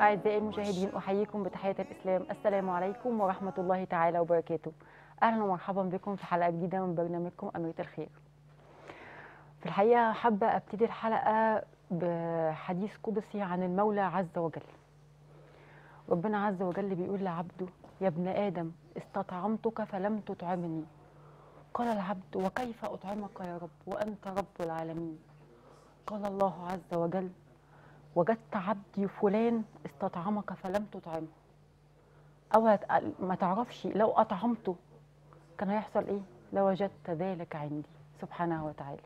أعزائي المشاهدين أحييكم بتحية الإسلام السلام عليكم ورحمة الله تعالى وبركاته أهلا ومرحبا بكم في حلقة جديدة من برنامجكم أنوية الخير في الحقيقة حابة أبتدي الحلقة بحديث قدسي عن المولى عز وجل ربنا عز وجل بيقول لعبده يا ابن آدم استطعمتك فلم تطعمني قال العبد وكيف أطعمك يا رب وأنت رب العالمين قال الله عز وجل وجدت عبدي فلان استطعمك فلم تطعمه او ما تعرفش لو اطعمته كان هيحصل ايه لوجدت ذلك عندي سبحانه وتعالى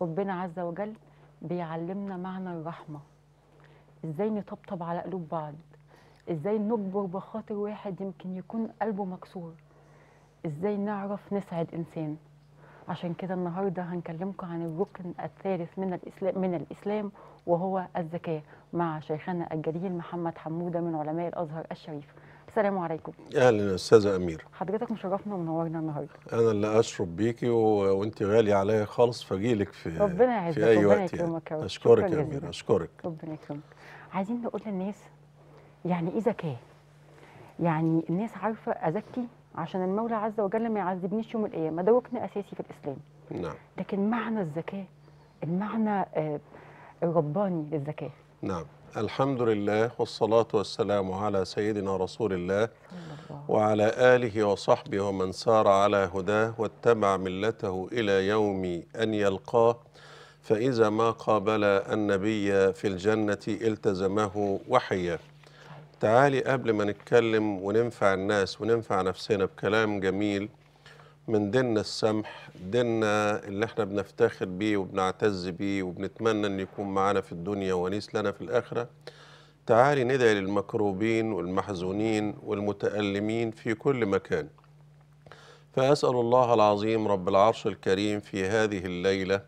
ربنا عز وجل بيعلمنا معنى الرحمه ازاي نطبطب على قلوب بعض ازاي نجبر بخاطر واحد يمكن يكون قلبه مكسور ازاي نعرف نسعد انسان عشان كده النهارده هنكلمكم عن الركن الثالث من الاسلام من الاسلام وهو الزكاه مع شيخنا الجليل محمد حموده من علماء الازهر الشريف. السلام عليكم. اهلا استاذه اميره. حضرتك مشرفنا ومنورنا النهارده. انا اللي اشرف بيكي و... وانت غالي عليا خالص لك في ربنا يعزك في اي ربنا يعني. يكرمك يعني. اشكرك يا اميره اشكرك. ربنا يكرمك. عايزين نقول للناس يعني ايه زكاه؟ يعني الناس عارفه ازكي عشان المولى عز وجل ما يعذبنيش يوم القيامه ده ركن اساسي في الاسلام نعم لكن معنى الزكاه المعنى الرباني آه، للزكاه نعم الحمد لله والصلاة والسلام على سيدنا رسول الله وعلى آله وصحبه ومن سار على هداه واتبع ملته إلى يوم أن يلقاه فإذا ما قابل النبي في الجنة التزمه وحيه تعالي قبل ما نتكلم وننفع الناس وننفع نفسنا بكلام جميل من ديننا السمح ديننا اللي احنا بنفتخر بيه وبنعتز بيه وبنتمنى ان يكون معانا في الدنيا ونيس لنا في الاخره تعالي ندعي للمكروبين والمحزونين والمتألمين في كل مكان فأسأل الله العظيم رب العرش الكريم في هذه الليلة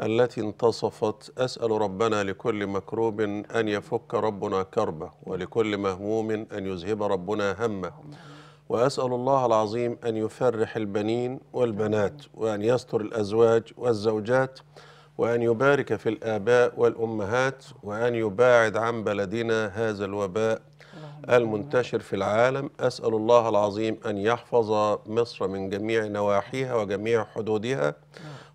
التي انتصفت أسأل ربنا لكل مكروب أن يفك ربنا كربه ولكل مهموم أن يذهب ربنا همه وأسأل الله العظيم أن يفرح البنين والبنات وأن يستر الأزواج والزوجات وأن يبارك في الآباء والأمهات وأن يباعد عن بلدنا هذا الوباء المنتشر في العالم أسأل الله العظيم أن يحفظ مصر من جميع نواحيها وجميع حدودها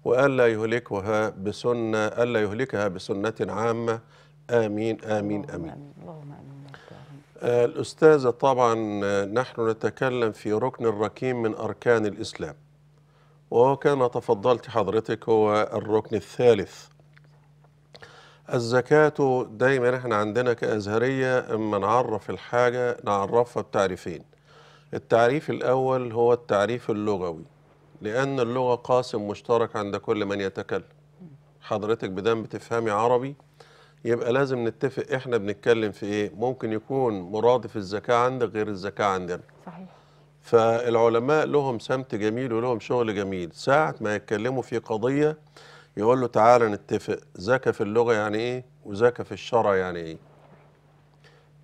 وألا يهلكها بسنة ألا يهلكها بسنة عامة آمين آمين آمين, آمين. الأستاذة طبعا نحن نتكلم في ركن الركيم من أركان الإسلام وهو كما تفضلت حضرتك هو الركن الثالث الزكاة دايما احنا عندنا كأزهرية اما نعرف الحاجة نعرفها بتعريفين التعريف الأول هو التعريف اللغوي لأن اللغة قاسم مشترك عند كل من يتكلم حضرتك بدم بتفهمي عربي يبقى لازم نتفق احنا بنتكلم في ايه ممكن يكون مرادف الذكاء عندك غير الذكاء عندنا صحيح فالعلماء لهم سمت جميل ولهم شغل جميل ساعة ما يتكلموا في قضية يقول له تعالى نتفق ذكى في اللغة يعني ايه وذكى في الشرع يعني ايه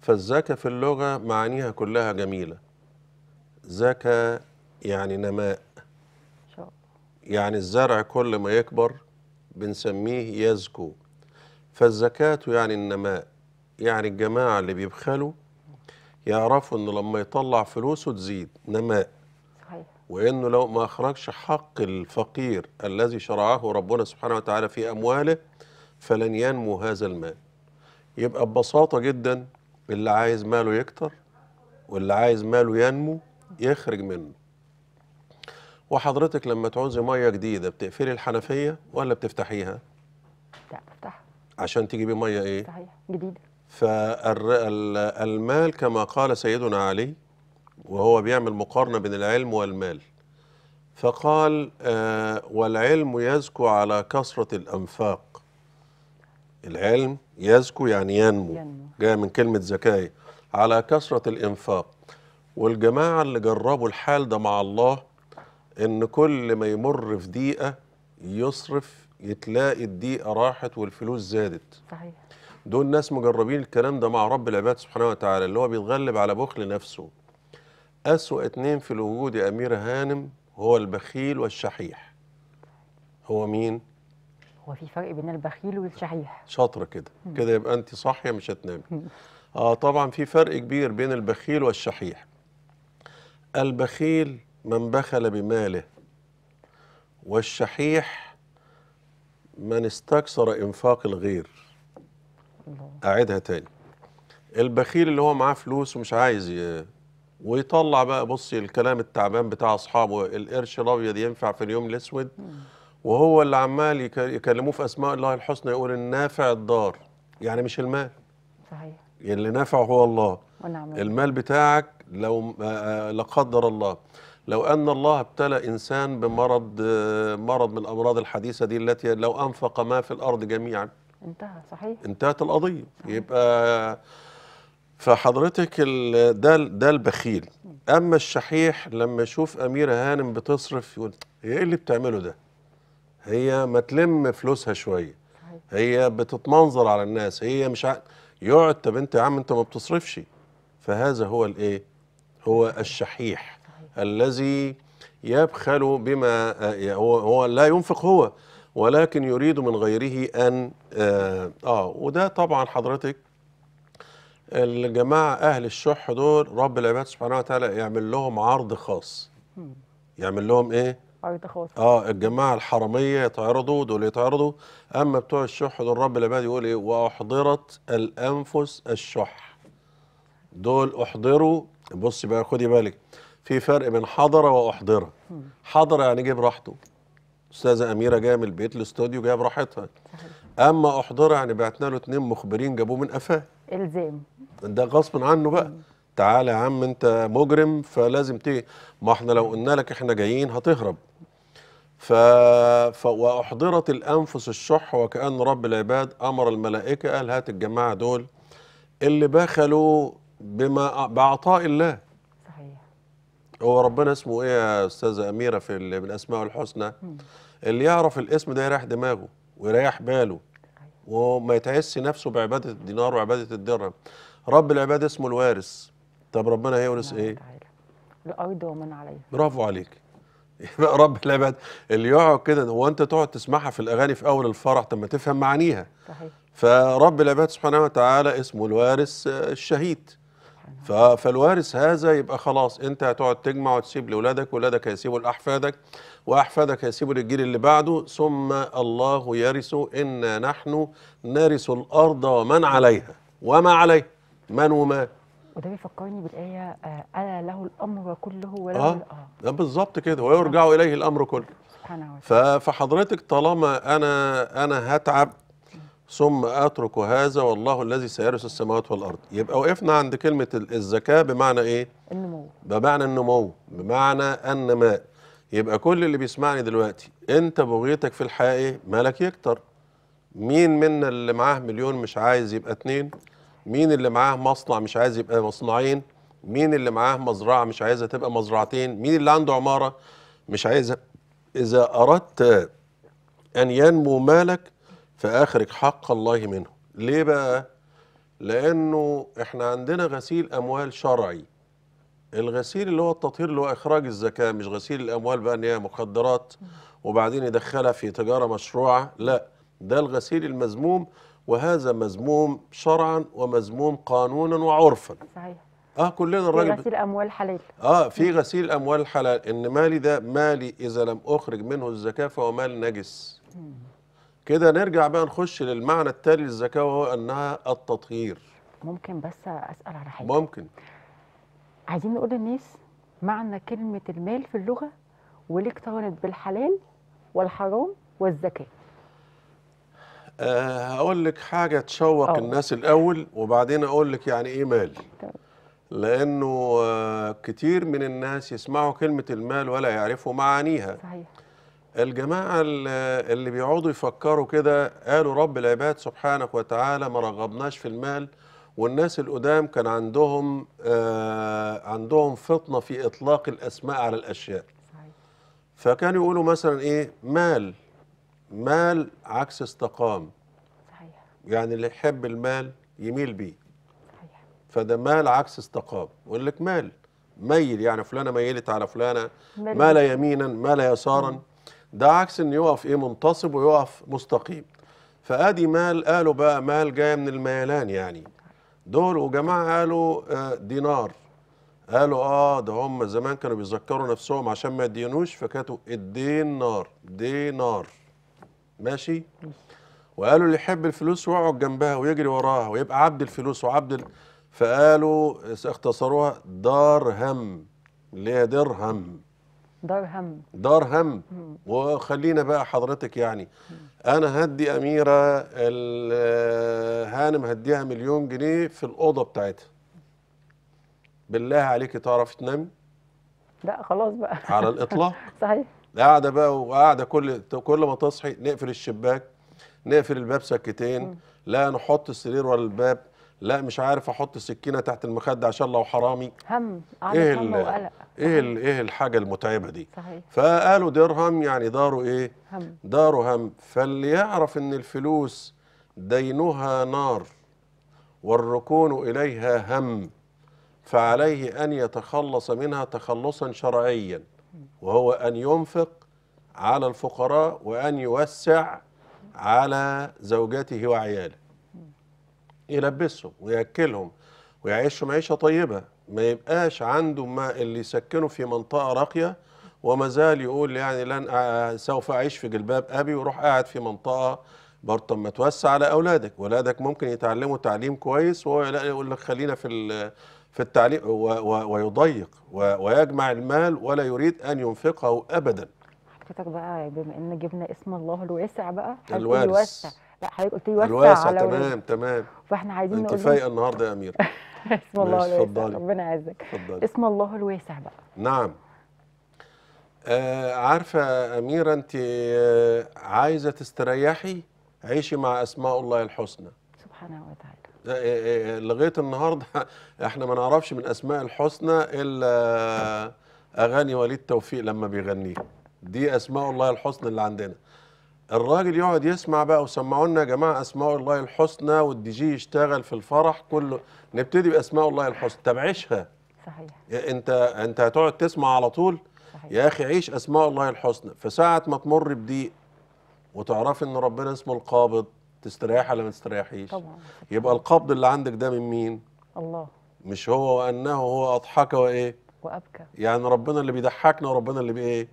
فالذكى في اللغة معانيها كلها جميلة ذكى يعني نماء يعني الزرع كل ما يكبر بنسميه يزكو فالزكاة يعني النماء يعني الجماعة اللي بيبخلوا يعرفوا انه لما يطلع فلوسه تزيد نماء صحيح وانه لو ما اخرجش حق الفقير الذي شرعه ربنا سبحانه وتعالى في امواله فلن ينمو هذا المال يبقى ببساطة جدا اللي عايز ماله يكتر واللي عايز ماله ينمو يخرج منه وحضرتك لما تعوزي ميه جديده بتقفلي الحنفيه ولا بتفتحيها؟ لا بفتحها عشان تجيبي ميه ايه؟ صحيح جديده فالمال كما قال سيدنا علي وهو بيعمل مقارنه بين العلم والمال فقال آه، والعلم يزكو على كثره الانفاق العلم يزكو يعني ينمو, ينمو. جاي من كلمه زكايه على كثره الانفاق والجماعه اللي جربوا الحال ده مع الله ان كل ما يمر في دقيقه يصرف يتلاقي الدقيقه راحت والفلوس زادت صحيح دول ناس مجربين الكلام ده مع رب العباد سبحانه وتعالى اللي هو بيتغلب على بخل نفسه أسوأ اثنين في الوجود يا أميرة هانم هو البخيل والشحيح هو مين؟ هو في فرق بين البخيل والشحيح شاطرة كده كده يبقى أنت صاحية مش هتنامي آه طبعا في فرق كبير بين البخيل والشحيح البخيل من بخل بماله والشحيح من استكثر انفاق الغير اعيدها تاني البخيل اللي هو معاه فلوس ومش عايز ي... ويطلع بقى بصي الكلام التعبان بتاع اصحابه القرش الابيض ينفع في اليوم الاسود وهو اللي عمال يكلموه في اسماء الله الحسنى يقول النافع الدار يعني مش المال صحيح يعني اللي نافع هو الله ونعم المال بتاعك لو لا قدر الله لو أن الله ابتلى إنسان بمرض مرض من الأمراض الحديثة دي التي لو أنفق ما في الأرض جميعا انتهى صحيح انتهت القضية صحيح. يبقى فحضرتك ده ده البخيل أما الشحيح لما يشوف أميرة هانم بتصرف يقول هي إيه اللي بتعمله ده؟ هي ما تلم فلوسها شوية هي بتتمنظر على الناس هي مش يقعد طب أنت يا عم أنت ما بتصرفش فهذا هو الإيه؟ هو الشحيح الذي يبخل بما هو, هو لا ينفق هو ولكن يريد من غيره أن آه, آه وده طبعا حضرتك الجماعة أهل الشح دول رب العباد سبحانه وتعالى يعمل لهم عرض خاص يعمل لهم إيه؟ عرض خاص آه الجماعة الحراميه يتعرضوا دول يتعرضوا أما بتوع الشح دول رب العباد يقول إيه؟ وأحضرت الأنفس الشح دول أحضروا بصي بقى خدي بالك في فرق بين حضر واحضره حضر يعني جه براحته استاذه اميره جايه من البيت الاستوديو جايه براحتها اما احضره يعني بعتنا له اتنين مخبرين جابوه من قفاه الزام ده غصب عنه بقى تعالى يا عم انت مجرم فلازم تيجي ما احنا لو قلنا لك احنا جايين هتهرب ف... ف... وأحضرت الأنفس الشح وكأن رب العباد أمر الملائكة قال هات الجماعة دول اللي بخلوا بما بعطاء الله صحيح هو ربنا اسمه ايه يا استاذه اميره في من الاسماء الحسنى اللي يعرف الاسم ده يريح دماغه ويريح باله وما يتعس نفسه بعباده الدينار وعباده الدرهم رب العباد اسمه الوارث طب ربنا هيورث ايه الارض ومن عليها برافو عليك يبقى رب العباد اللي يقعد كده هو انت تقعد تسمعها في الاغاني في اول الفرح طب ما تفهم معانيها صحيح فرب العباد سبحانه وتعالى اسمه الوارث الشهيد ف... فالوارث هذا يبقى خلاص انت هتقعد تجمع وتسيب لاولادك واولادك هيسيبوا لاحفادك واحفادك هيسيبوا للجيل اللي بعده ثم الله يرث انا نحن نرث الارض ومن عليها وما عليه من وما وده بيفكرني بالايه آه، الا له الامر كله وله اه, آه. بالظبط كده ويرجع اليه الامر كله سبحانه وتعالى فحضرتك طالما انا انا هتعب ثم اترك هذا والله الذي سيرث السماوات والارض يبقى وقفنا عند كلمه الزكاه بمعنى ايه النمو بمعنى النمو بمعنى النماء يبقى كل اللي بيسمعني دلوقتي انت بغيتك في الحقيقه مالك يكتر مين منا اللي معاه مليون مش عايز يبقى اتنين مين اللي معاه مصنع مش عايز يبقى مصنعين مين اللي معاه مزرعه مش عايزها تبقى مزرعتين مين اللي عنده عماره مش عايزها اذا اردت ان ينمو مالك فاخرج حق الله منه ليه بقى لانه احنا عندنا غسيل اموال شرعي الغسيل اللي هو التطهير اللي هو اخراج الزكاه مش غسيل الاموال بقى ان هي مخدرات وبعدين يدخلها في تجاره مشروعه لا ده الغسيل المذموم وهذا مذموم شرعا ومذموم قانونا وعرفا صحيح اه كلنا الراجل في غسيل اموال حلال اه في غسيل اموال حلال ان مالي ده مالي اذا لم اخرج منه الزكاه فهو مال نجس كده نرجع بقى نخش للمعنى التالي للزكاة وهو أنها التطهير ممكن بس أسأل على حاجة ممكن عايزين نقول للناس معنى كلمة المال في اللغة وليه اقترنت بالحلال والحرام والزكاة أه هقول لك حاجة تشوق أوه. الناس الأول وبعدين أقول لك يعني إيه مال طيب. لأنه آه، كتير من الناس يسمعوا كلمة المال ولا يعرفوا معانيها صحيح الجماعة اللي بيقعدوا يفكروا كده قالوا رب العباد سبحانه وتعالى ما رغبناش في المال والناس القدام كان عندهم آه عندهم فطنة في إطلاق الأسماء على الأشياء فكانوا يقولوا مثلا إيه مال مال عكس استقام يعني اللي يحب المال يميل بيه فده مال عكس استقام يقول لك مال ميل يعني فلانة ميلت على فلانة مال يمينا مال يسارا ده عكس انه يقف ايه منتصب ويقف مستقيم فادي مال قالوا بقى مال جايه من الميلان يعني دول وجماعه قالوا آه دينار قالوا اه ده هم زمان كانوا بيذكروا نفسهم عشان ما يدينوش فكاتوا الدين نار دينار ماشي وقالوا اللي يحب الفلوس يقعد جنبها ويجري وراها ويبقى عبد الفلوس وعبد ال... فقالوا اختصروها درهم اللي هي درهم دار هم وخلينا بقى حضرتك يعني انا هدي اميره هانم هديها مليون جنيه في الاوضه بتاعتها بالله عليكي تعرفي تنامي لا خلاص بقى على الاطلاق صحيح قاعده بقى وقاعده كل كل ما تصحي نقفل الشباك نقفل الباب سكتين لا نحط السرير ولا الباب لا مش عارف احط السكينه تحت المخده عشان لو حرامي هم ايه هم وقلق ايه ايه الحاجه المتعبه دي صحيح. فقالوا درهم يعني داره ايه هم. داره هم فاللي يعرف ان الفلوس دينها نار والركون اليها هم فعليه ان يتخلص منها تخلصا شرعيا وهو ان ينفق على الفقراء وان يوسع على زوجته وعياله يلبسهم وياكلهم ويعيشهم عيشه طيبه ما يبقاش عنده ما اللي يسكنه في منطقه راقيه وما زال يقول يعني لن سوف اعيش في جلباب ابي وروح قاعد في منطقه برضه ما توسع على اولادك اولادك ممكن يتعلموا تعليم كويس وهو يقول لك خلينا في في التعليم ويضيق ويجمع المال ولا يريد ان ينفقه ابدا حضرتك بقى بما ان جبنا اسم الله الواسع بقى الواسع لا حضرتك قلت لي وسع الواسع على تمام تمام فاحنا عايزين نقول انت فايقه النهارده يا اميره اسم الله الواسع ربنا يعزك اسم الله الواسع بقى نعم آه عارفه اميره انت آه عايزه تستريحي عيشي مع اسماء الله الحسنى سبحانه وتعالى آه، آه، آه، لغايه النهارده احنا ما نعرفش من اسماء الحسنى الا اغاني وليد توفيق لما بيغنيها دي اسماء الله الحسنى اللي عندنا الراجل يقعد يسمع بقى وسمعوا لنا يا جماعه اسماء الله الحسنى والدي جي يشتغل في الفرح كله نبتدي باسماء الله الحسنى طب عيشها صحيح انت انت هتقعد تسمع على طول صحيح. يا اخي عيش اسماء الله الحسنى في ساعه ما تمر بضيق وتعرف ان ربنا اسمه القابض تستريحي ولا ما تستريحيش طبعا يبقى القبض اللي عندك ده من مين الله مش هو وانه هو اضحك وايه وابكى يعني ربنا اللي بيضحكنا وربنا اللي بايه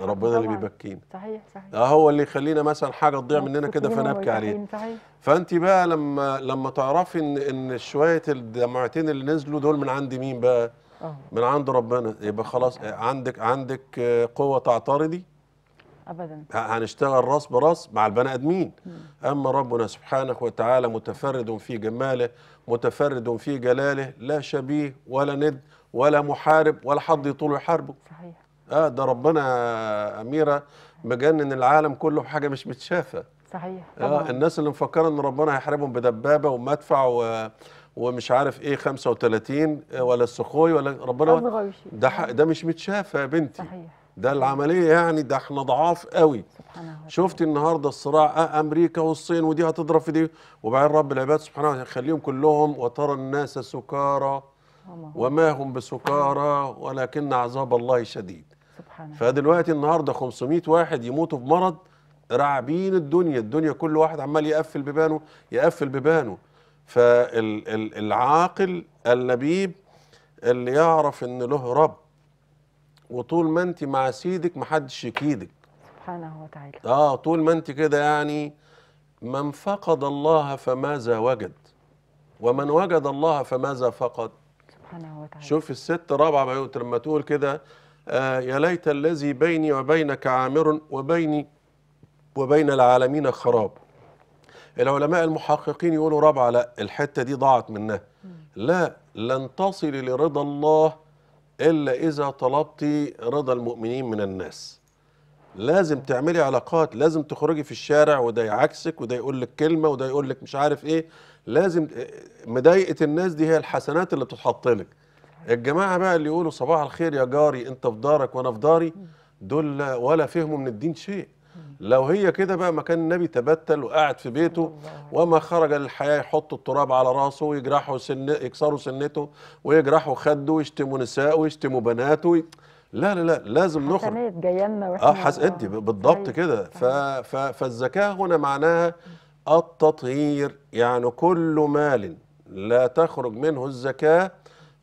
ربنا اللي بيبكينا صحيح صحيح اه هو اللي يخلينا مثلا حاجه تضيع مننا كده فنبكي عليه فانت بقى لما لما تعرفي ان ان شويه الدمعتين اللي نزلوا دول من عند مين بقى؟ أوه. من عند ربنا يبقى خلاص عندك عندك قوه تعترضي ابدا هنشتغل راس براس مع البني ادمين اما ربنا سبحانه وتعالى متفرد في جماله متفرد في جلاله لا شبيه ولا ند ولا محارب ولا حد يطول حربه صحيح اه ده ربنا اميره مجنن العالم كله بحاجه مش متشافه صحيح آه الناس اللي مفكره ان ربنا هيحاربهم بدبابه ومدفع و... ومش عارف ايه 35 آه، ولا السخوي ولا ربنا ده ح... ده مش متشافه يا بنتي صحيح ده العمليه يعني ده احنا ضعاف قوي شفتي النهارده الصراع آه، امريكا والصين ودي هتضرب في دي وبعدين رب العباد سبحانه وتعالى يخليهم كلهم وترى الناس سكارى وما هم بسكارى ولكن عذاب الله شديد سبحان فدلوقتي النهارده 500 واحد يموتوا بمرض رعبين الدنيا الدنيا كل واحد عمال يقفل بيبانه يقفل بيبانه فالعاقل اللبيب اللي يعرف ان له رب وطول ما انت مع سيدك محدش يكيدك سبحانه وتعالى اه طول ما انت كده يعني من فقد الله فماذا وجد ومن وجد الله فماذا فقد سبحانه وتعالى شوف الست رابعه لما تقول كده آه، يا ليت الذي بيني وبينك عامر وبيني وبين العالمين خراب العلماء المحققين يقولوا رابعة لا الحتة دي ضاعت منها لا لن تصل لرضا الله إلا إذا طلبت رضا المؤمنين من الناس لازم تعملي علاقات لازم تخرجي في الشارع وده يعكسك وده يقول لك كلمة وده يقول لك مش عارف ايه لازم آه، مضايقة الناس دي هي الحسنات اللي بتتحط لك الجماعه بقى اللي يقولوا صباح الخير يا جاري انت في دارك وانا في داري دول ولا فهموا من الدين شيء لو هي كده بقى ما كان النبي تبتل وقاعد في بيته وما خرج للحياه يحط التراب على راسه ويجرحوا سن يكسروا سنته ويجرحوا خده ويشتموا نساء ويشتموا بناته لا لا لا لازم نخرج جايلنا اه حس انت بالضبط طيب. كده طيب. فالزكاه هنا معناها التطهير يعني كل مال لا تخرج منه الزكاه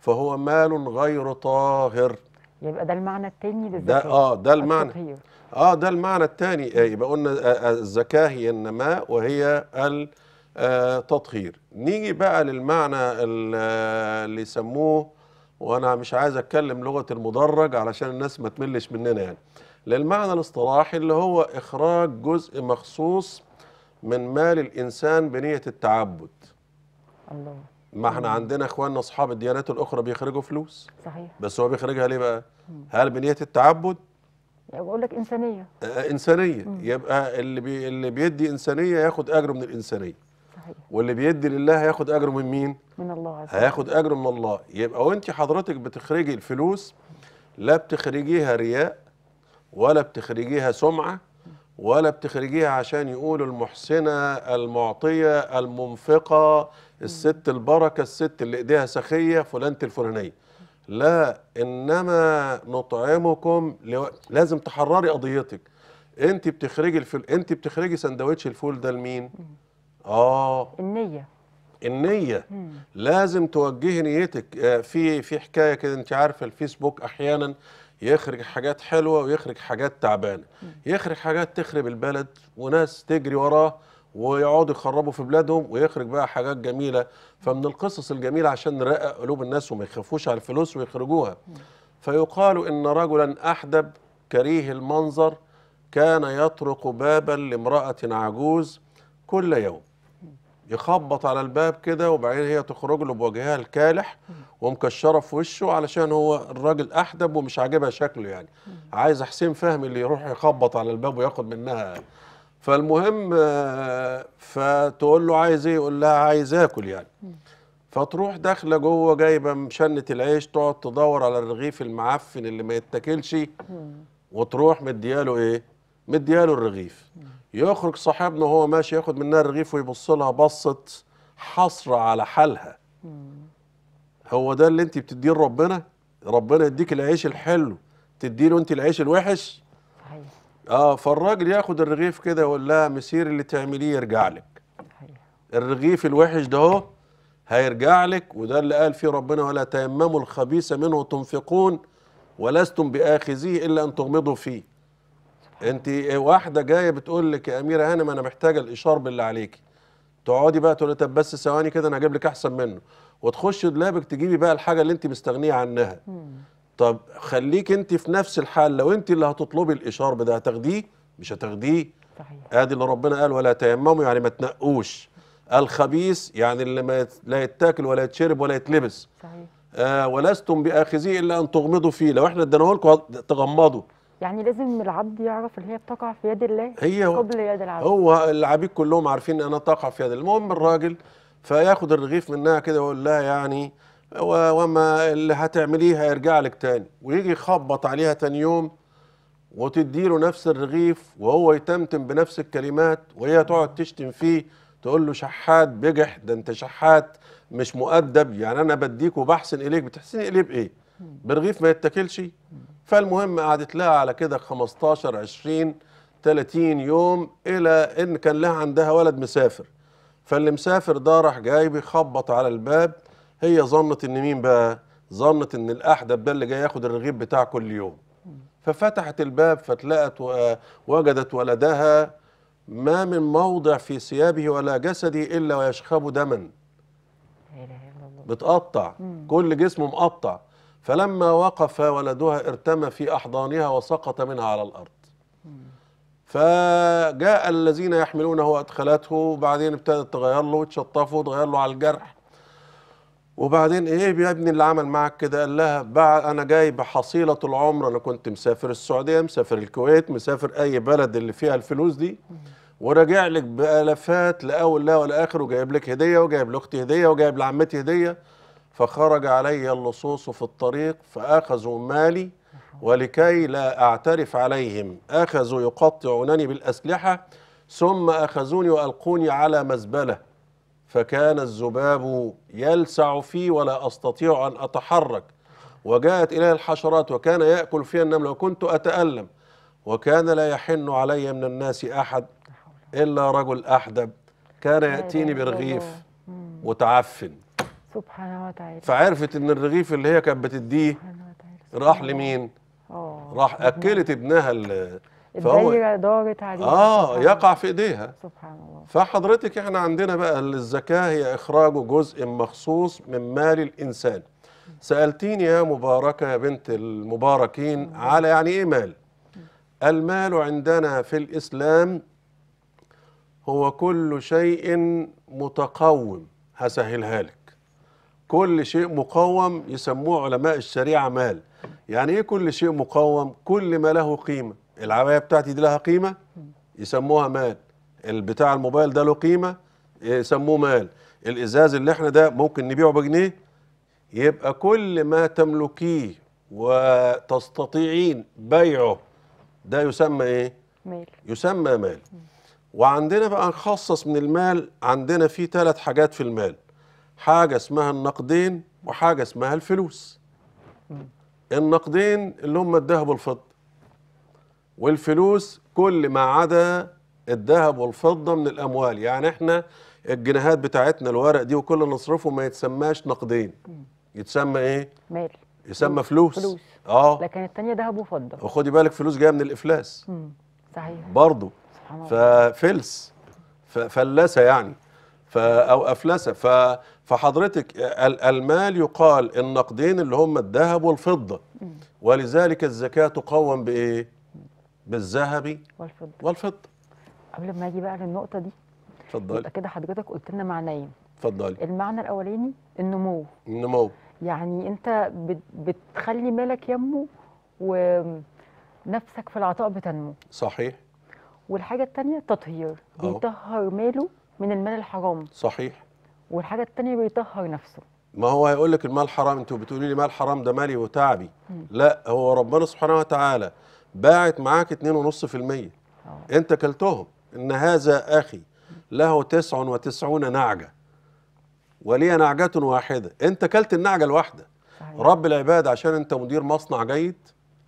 فهو مال غير طاهر يبقى ده المعنى الثاني للزكاة ده آه،, اه ده المعنى اه ده المعنى الثاني يبقى قلنا الزكاه آه، هي النماء وهي التطهير آه، نيجي بقى للمعنى اللي سموه وانا مش عايز اتكلم لغه المدرج علشان الناس ما تملش مننا يعني للمعنى الاصطلاحي اللي هو اخراج جزء مخصوص من مال الانسان بنيه التعبد الله ما احنا عندنا اخواننا اصحاب الديانات الاخرى بيخرجوا فلوس صحيح بس هو بيخرجها ليه بقى؟ هل بنيه التعبد؟ بقول لك انسانيه آه،, آه انسانيه مم. يبقى اللي بي اللي بيدي انسانيه ياخد اجره من الانسانيه صحيح واللي بيدي لله هياخد اجره من مين؟ من الله عز وجل هياخد اجره من الله يبقى وانت حضرتك بتخرجي الفلوس لا بتخرجيها رياء ولا بتخرجيها سمعه ولا بتخرجيها عشان يقولوا المحسنه المعطيه المنفقه الست البركه الست اللي ايديها سخيه فلانه الفلانيه لا انما نطعمكم لو... لازم تحرري قضيتك انت بتخرجي الفل... انت بتخرجي سندوتش الفول ده لمين اه النيه النيه مم. لازم توجهي نيتك آه في في حكايه كده انت عارفه الفيسبوك احيانا يخرج حاجات حلوه ويخرج حاجات تعبانه يخرج حاجات تخرب البلد وناس تجري وراه ويقعدوا يخربوا في بلادهم ويخرج بقى حاجات جميله فمن القصص الجميله عشان نرقق قلوب الناس وما يخافوش على الفلوس ويخرجوها فيقال ان رجلا احدب كريه المنظر كان يطرق بابا لامراه عجوز كل يوم يخبط على الباب كده وبعدين هي تخرج له بوجهها الكالح ومكشره في وشه علشان هو الراجل احدب ومش عاجبها شكله يعني عايز حسين فهمي اللي يروح يخبط على الباب وياخد منها فالمهم آه، فتقول له عايز ايه يقول لها عايز اكل يعني فتروح داخله جوه جايبه مشنه العيش تقعد تدور على الرغيف المعفن اللي ما يتاكلش وتروح مدياله ايه مدياله الرغيف يخرج صاحبنا وهو ماشي ياخد منها الرغيف ويبص لها بصت حسره على حالها هو ده اللي انت بتديه لربنا ربنا يديك العيش الحلو تديله انت العيش الوحش اه فالراجل ياخد الرغيف كده يقول لها مسير اللي تعمليه يرجع لك الرغيف الوحش ده اهو هيرجع لك وده اللي قال فيه ربنا ولا تيمموا الخبيث منه تنفقون ولستم باخذيه الا ان تغمضوا فيه انت واحده جايه بتقول لك يا اميره هانم انا محتاجه الاشار باللي عليكي تقعدي بقى تقولي طب بس ثواني كده انا هجيب لك احسن منه وتخشي دولابك تجيبي بقى الحاجه اللي انت مستغنيه عنها طب خليك انت في نفس الحال لو انت اللي هتطلبي الاشار ده هتاخديه مش هتاخديه صحيح ادي اللي ربنا قال ولا تيمموا يعني ما تنقوش الخبيث يعني اللي ما لا يتاكل ولا يتشرب ولا يتلبس صحيح آه ولستم باخذيه الا ان تغمضوا فيه لو احنا اديناه لكم تغمضوا يعني لازم العبد يعرف ان هي بتقع في يد الله هي قبل يد العبد هو العبيد كلهم عارفين انها تقع في يد المهم الراجل فياخد الرغيف منها كده ويقول لها يعني وما اللي هتعمليها يرجع لك تاني ويجي يخبط عليها تاني يوم وتديله نفس الرغيف وهو يتمتم بنفس الكلمات وهي تقعد تشتم فيه تقول له شحات بجح ده انت شحات مش مؤدب يعني انا بديك وبحسن اليك بتحسن اليه بايه؟ برغيف ما يتاكلش فالمهم قعدت لها على كده 15 20 30 يوم الى ان كان لها عندها ولد مسافر فاللي مسافر ده راح جاي بيخبط على الباب هي ظنت ان مين بقى ظنت ان الاحدب ده اللي جاي ياخد الرغيف بتاع كل يوم ففتحت الباب فتلقت ووجدت ولدها ما من موضع في ثيابه ولا جسده الا ويشخب دما بتقطع كل جسمه مقطع فلما وقف ولدها ارتمى في احضانها وسقط منها على الارض فجاء الذين يحملونه وادخلته وبعدين ابتدت تغير له وتشطفه وتغير له على الجرح وبعدين ايه يا ابني اللي عمل معاك كده قال لها بعد انا جاي بحصيله العمر انا كنت مسافر السعوديه مسافر الكويت مسافر اي بلد اللي فيها الفلوس دي وراجع لك بالافات لاول لا والاخر وجايب لك هديه وجايب لاختي هديه وجايب لعمتي هديه فخرج علي اللصوص في الطريق فاخذوا مالي ولكي لا اعترف عليهم اخذوا يقطعونني بالاسلحه ثم اخذوني والقوني على مزبله فكان الذباب يلسع في ولا أستطيع أن أتحرك وجاءت إلي الحشرات وكان يأكل فيها النمل وكنت أتألم وكان لا يحن علي من الناس أحد إلا رجل أحدب كان يأتيني برغيف متعفن سبحانه وتعالى فعرفت إن الرغيف اللي هي كانت بتديه راح لمين؟ راح أكلت ابنها الدايره دارت عليه اه يقع في ايديها سبحان الله فحضرتك احنا عندنا بقى الزكاه هي اخراج جزء مخصوص من مال الانسان سالتيني يا مباركه يا بنت المباركين على يعني ايه مال المال عندنا في الاسلام هو كل شيء متقوم هسهلها لك كل شيء مقوم يسموه علماء الشريعه مال يعني ايه كل شيء مقوم كل ما له قيمه العبايه بتاعتي دي لها قيمه يسموها مال البتاع الموبايل ده له قيمه يسموه مال الازاز اللي احنا ده ممكن نبيعه بجنيه يبقى كل ما تملكيه وتستطيعين بيعه ده يسمى ايه مال يسمى مال وعندنا بقى نخصص من المال عندنا في ثلاث حاجات في المال حاجه اسمها النقدين وحاجه اسمها الفلوس النقدين اللي هم الذهب والفضه والفلوس كل ما عدا الذهب والفضة من الأموال يعني احنا الجنيهات بتاعتنا الورق دي وكل اللي نصرفه ما يتسماش نقدين يتسمى ايه؟ مال يسمى فلوس فلوس اه لكن الثانيه ذهب وفضة وخدي بالك فلوس جاية من الإفلاس امم صحيح برضه ففلس فلسة يعني أو أفلسة ف فحضرتك المال يقال النقدين اللي هم الذهب والفضة ولذلك الزكاة تقوم بإيه؟ بالذهب والفضة والفضة قبل ما اجي بقى للنقطة دي اتفضلي يبقى كده حضرتك قلت لنا معنيين اتفضلي المعنى الأولاني النمو النمو يعني أنت بتخلي مالك ينمو ونفسك في العطاء بتنمو صحيح والحاجة الثانية تطهير بيطهر ماله من المال الحرام صحيح والحاجة الثانية بيطهر نفسه ما هو هيقول لك المال حرام انتوا بتقولي لي مال حرام ده مالي وتعبي م. لا هو ربنا سبحانه وتعالى باعت معاك 2.5% اه. انت كلتهم ان هذا اخي له 99 نعجه ولي نعجه واحده انت كلت النعجه الواحده صحيح. رب العباد عشان انت مدير مصنع جيد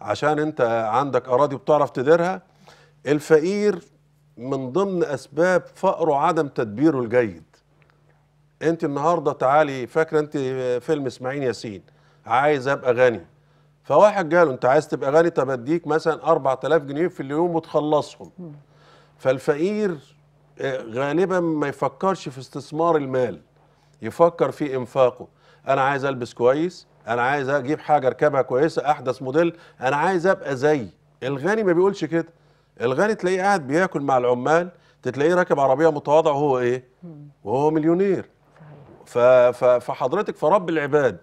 عشان انت عندك اراضي بتعرف تديرها الفقير من ضمن اسباب فقره عدم تدبيره الجيد انت النهارده تعالي فاكره انت فيلم اسماعيل ياسين عايز ابقى غني فواحد قال انت عايز تبقى غني طب اديك مثلا 4000 جنيه في اليوم وتخلصهم فالفقير آه، غالبا ما يفكرش في استثمار المال يفكر في انفاقه انا عايز البس كويس انا عايز اجيب حاجه اركبها كويسه احدث موديل انا عايز ابقى زي الغني ما بيقولش كده الغني تلاقيه قاعد بياكل مع العمال تلاقيه راكب عربيه متواضع وهو ايه وهو مليونير فحضرتك فرب العباد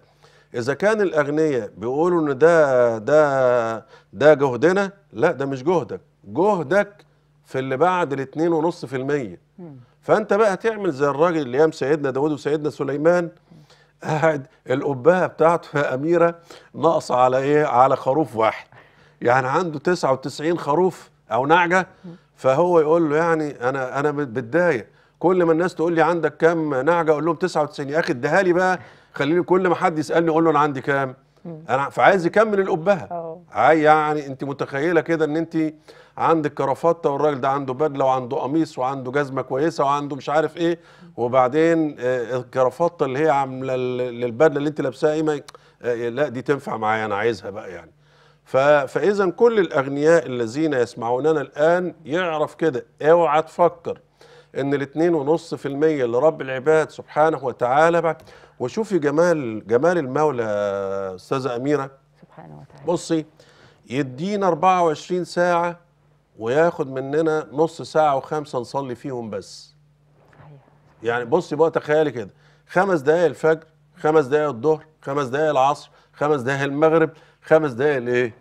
اذا كان الاغنياء بيقولوا ان ده ده ده جهدنا لا ده مش جهدك جهدك في اللي بعد ال ونص في المية فانت بقى تعمل زي الراجل اللي يام سيدنا داود وسيدنا سليمان قاعد القبهه بتاعته يا اميره ناقصه على ايه على خروف واحد يعني عنده 99 خروف او نعجه فهو يقول له يعني انا انا بتضايق كل ما الناس تقول لي عندك كام نعجه اقول لهم 99 يا اخي اديها لي بقى خليني كل ما حد يسالني اقول له انا عندي كام انا فعايز يكمل اه يعني انت متخيله كده ان انت عندك كرافته والراجل ده عنده بدله وعنده قميص وعنده جزمه كويسه وعنده مش عارف ايه وبعدين آه، الكرافته اللي هي عامله للبدله اللي انت لابساها ايه آه، لا دي تنفع معايا انا عايزها بقى يعني فاذا كل الاغنياء الذين يسمعوننا الان يعرف كده اوعى تفكر ان ال ونص في المية لرب العباد سبحانه وتعالى وشوفي جمال جمال المولى استاذة أميرة سبحانه وتعالى بصي يدينا 24 ساعة وياخد مننا نص ساعة وخمسة نصلي فيهم بس يعني بصي بقى تخيلي كده خمس دقايق الفجر خمس دقايق الظهر خمس دقايق العصر خمس دقايق المغرب خمس دقايق الايه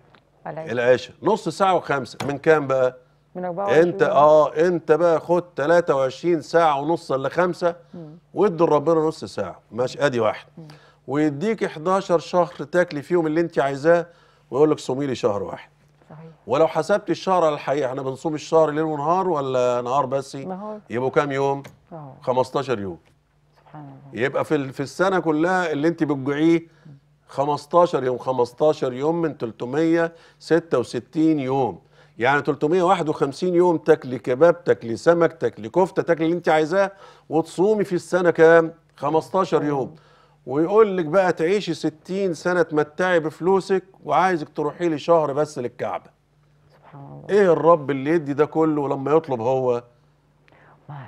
العشاء نص ساعة وخمسة من كام بقى من 24 انت اه انت بقى خد 23 ساعه ونص الا خمسه وادوا لربنا نص ساعه ماشي ادي واحد ويديك 11 شهر تاكلي فيهم اللي انت عايزاه ويقول لك صومي لي شهر واحد صحيح ولو حسبت الشهر على الحقيقه احنا بنصوم الشهر ليل ونهار ولا نهار بس نهار يبقوا كام يوم؟ اه 15 يوم سبحان الله يبقى في في السنه كلها اللي انت بتجوعيه 15 يوم 15 يوم من 366 يوم يعني 351 يوم تاكلي كباب تاكلي سمك تاكلي كفته تاكلي اللي انت عايزاه وتصومي في السنه كام 15 يوم ويقول لك بقى تعيشي 60 سنه تمتعي بفلوسك وعايزك تروحي لي شهر بس للكعبه سبحان ايه الله ايه الرب اللي يدي ده كله ولما يطلب هو ما.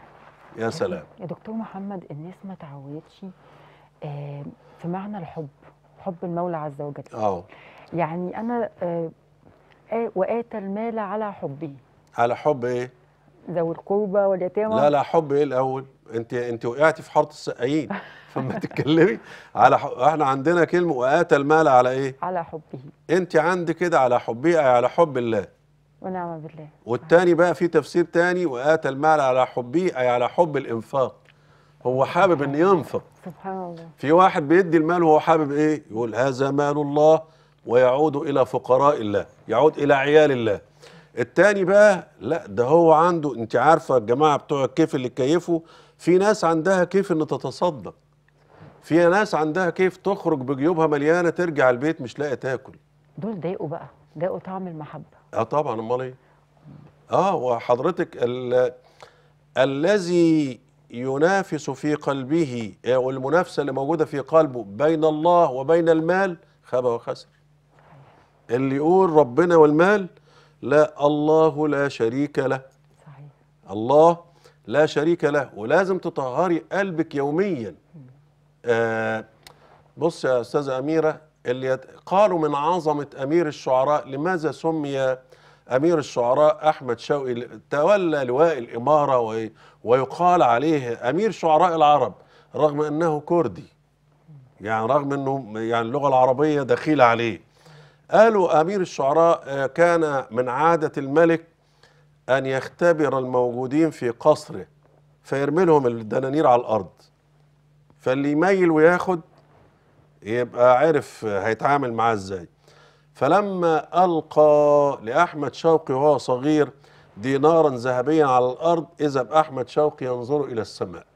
يا سلام يا دكتور محمد الناس ما تعودش آه، في معنى الحب حب المولى عز وجل اه يعني انا آه واتى المال على حبه على حب ايه ذوي القربى واليتامى لا لا حب ايه الاول انت انت وقعتي في حاره السقايين فما تتكلمي على حب احنا عندنا كلمه واتى المال على ايه على حبه انت عندي كده على حبه على حب الله ونعم بالله والتاني بقى في تفسير تاني واتى المال على حبه اي على حب الانفاق هو حابب ان ينفق سبحان الله في واحد بيدي المال وهو حابب ايه يقول هذا مال الله ويعود إلى فقراء الله يعود إلى عيال الله التاني بقى لا ده هو عنده انت عارفة الجماعة بتوع كيف اللي كيفوا في ناس عندها كيف ان تتصدق في ناس عندها كيف تخرج بجيوبها مليانة ترجع البيت مش لاقي تاكل دول ضايقوا بقى ضايقوا طعم المحبة اه طبعا امال ايه اه وحضرتك ال الذي ينافس في قلبه آه، والمنافسة اللي موجودة في قلبه بين الله وبين المال خاب وخسر اللي يقول ربنا والمال لا الله لا شريك له صحيح. الله لا شريك له ولازم تطهري قلبك يوميا آه بص يا استاذه اميره اللي قالوا من عظمه امير الشعراء لماذا سمي امير الشعراء احمد شوقي تولى لواء الاماره ويقال عليه امير شعراء العرب رغم انه كردي يعني رغم انه يعني اللغه العربيه دخيله عليه قالوا أمير الشعراء آه، كان من عادة الملك أن يختبر الموجودين في قصره فيرمي لهم الدنانير على الأرض فاللي يميل وياخد يبقى عرف هيتعامل معاه ازاي فلما ألقى لأحمد شوقي وهو صغير دينارا ذهبيا على الأرض إذا بأحمد شوقي ينظر إلى السماء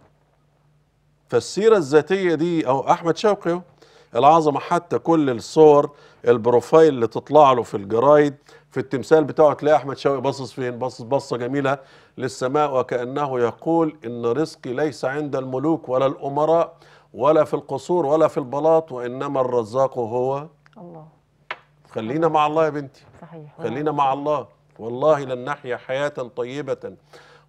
فالسيرة الذاتية دي أو أحمد شوقي العظمه حتى كل الصور البروفايل اللي تطلع له في الجرايد في التمثال بتاعه تلاقي احمد شوقي باصص فين باصص بصه جميله للسماء وكانه يقول ان رزقي ليس عند الملوك ولا الامراء ولا في القصور ولا في البلاط وانما الرزاق هو الله خلينا مع الله يا بنتي صحيح خلينا مع الله والله لن نحيا حياه طيبه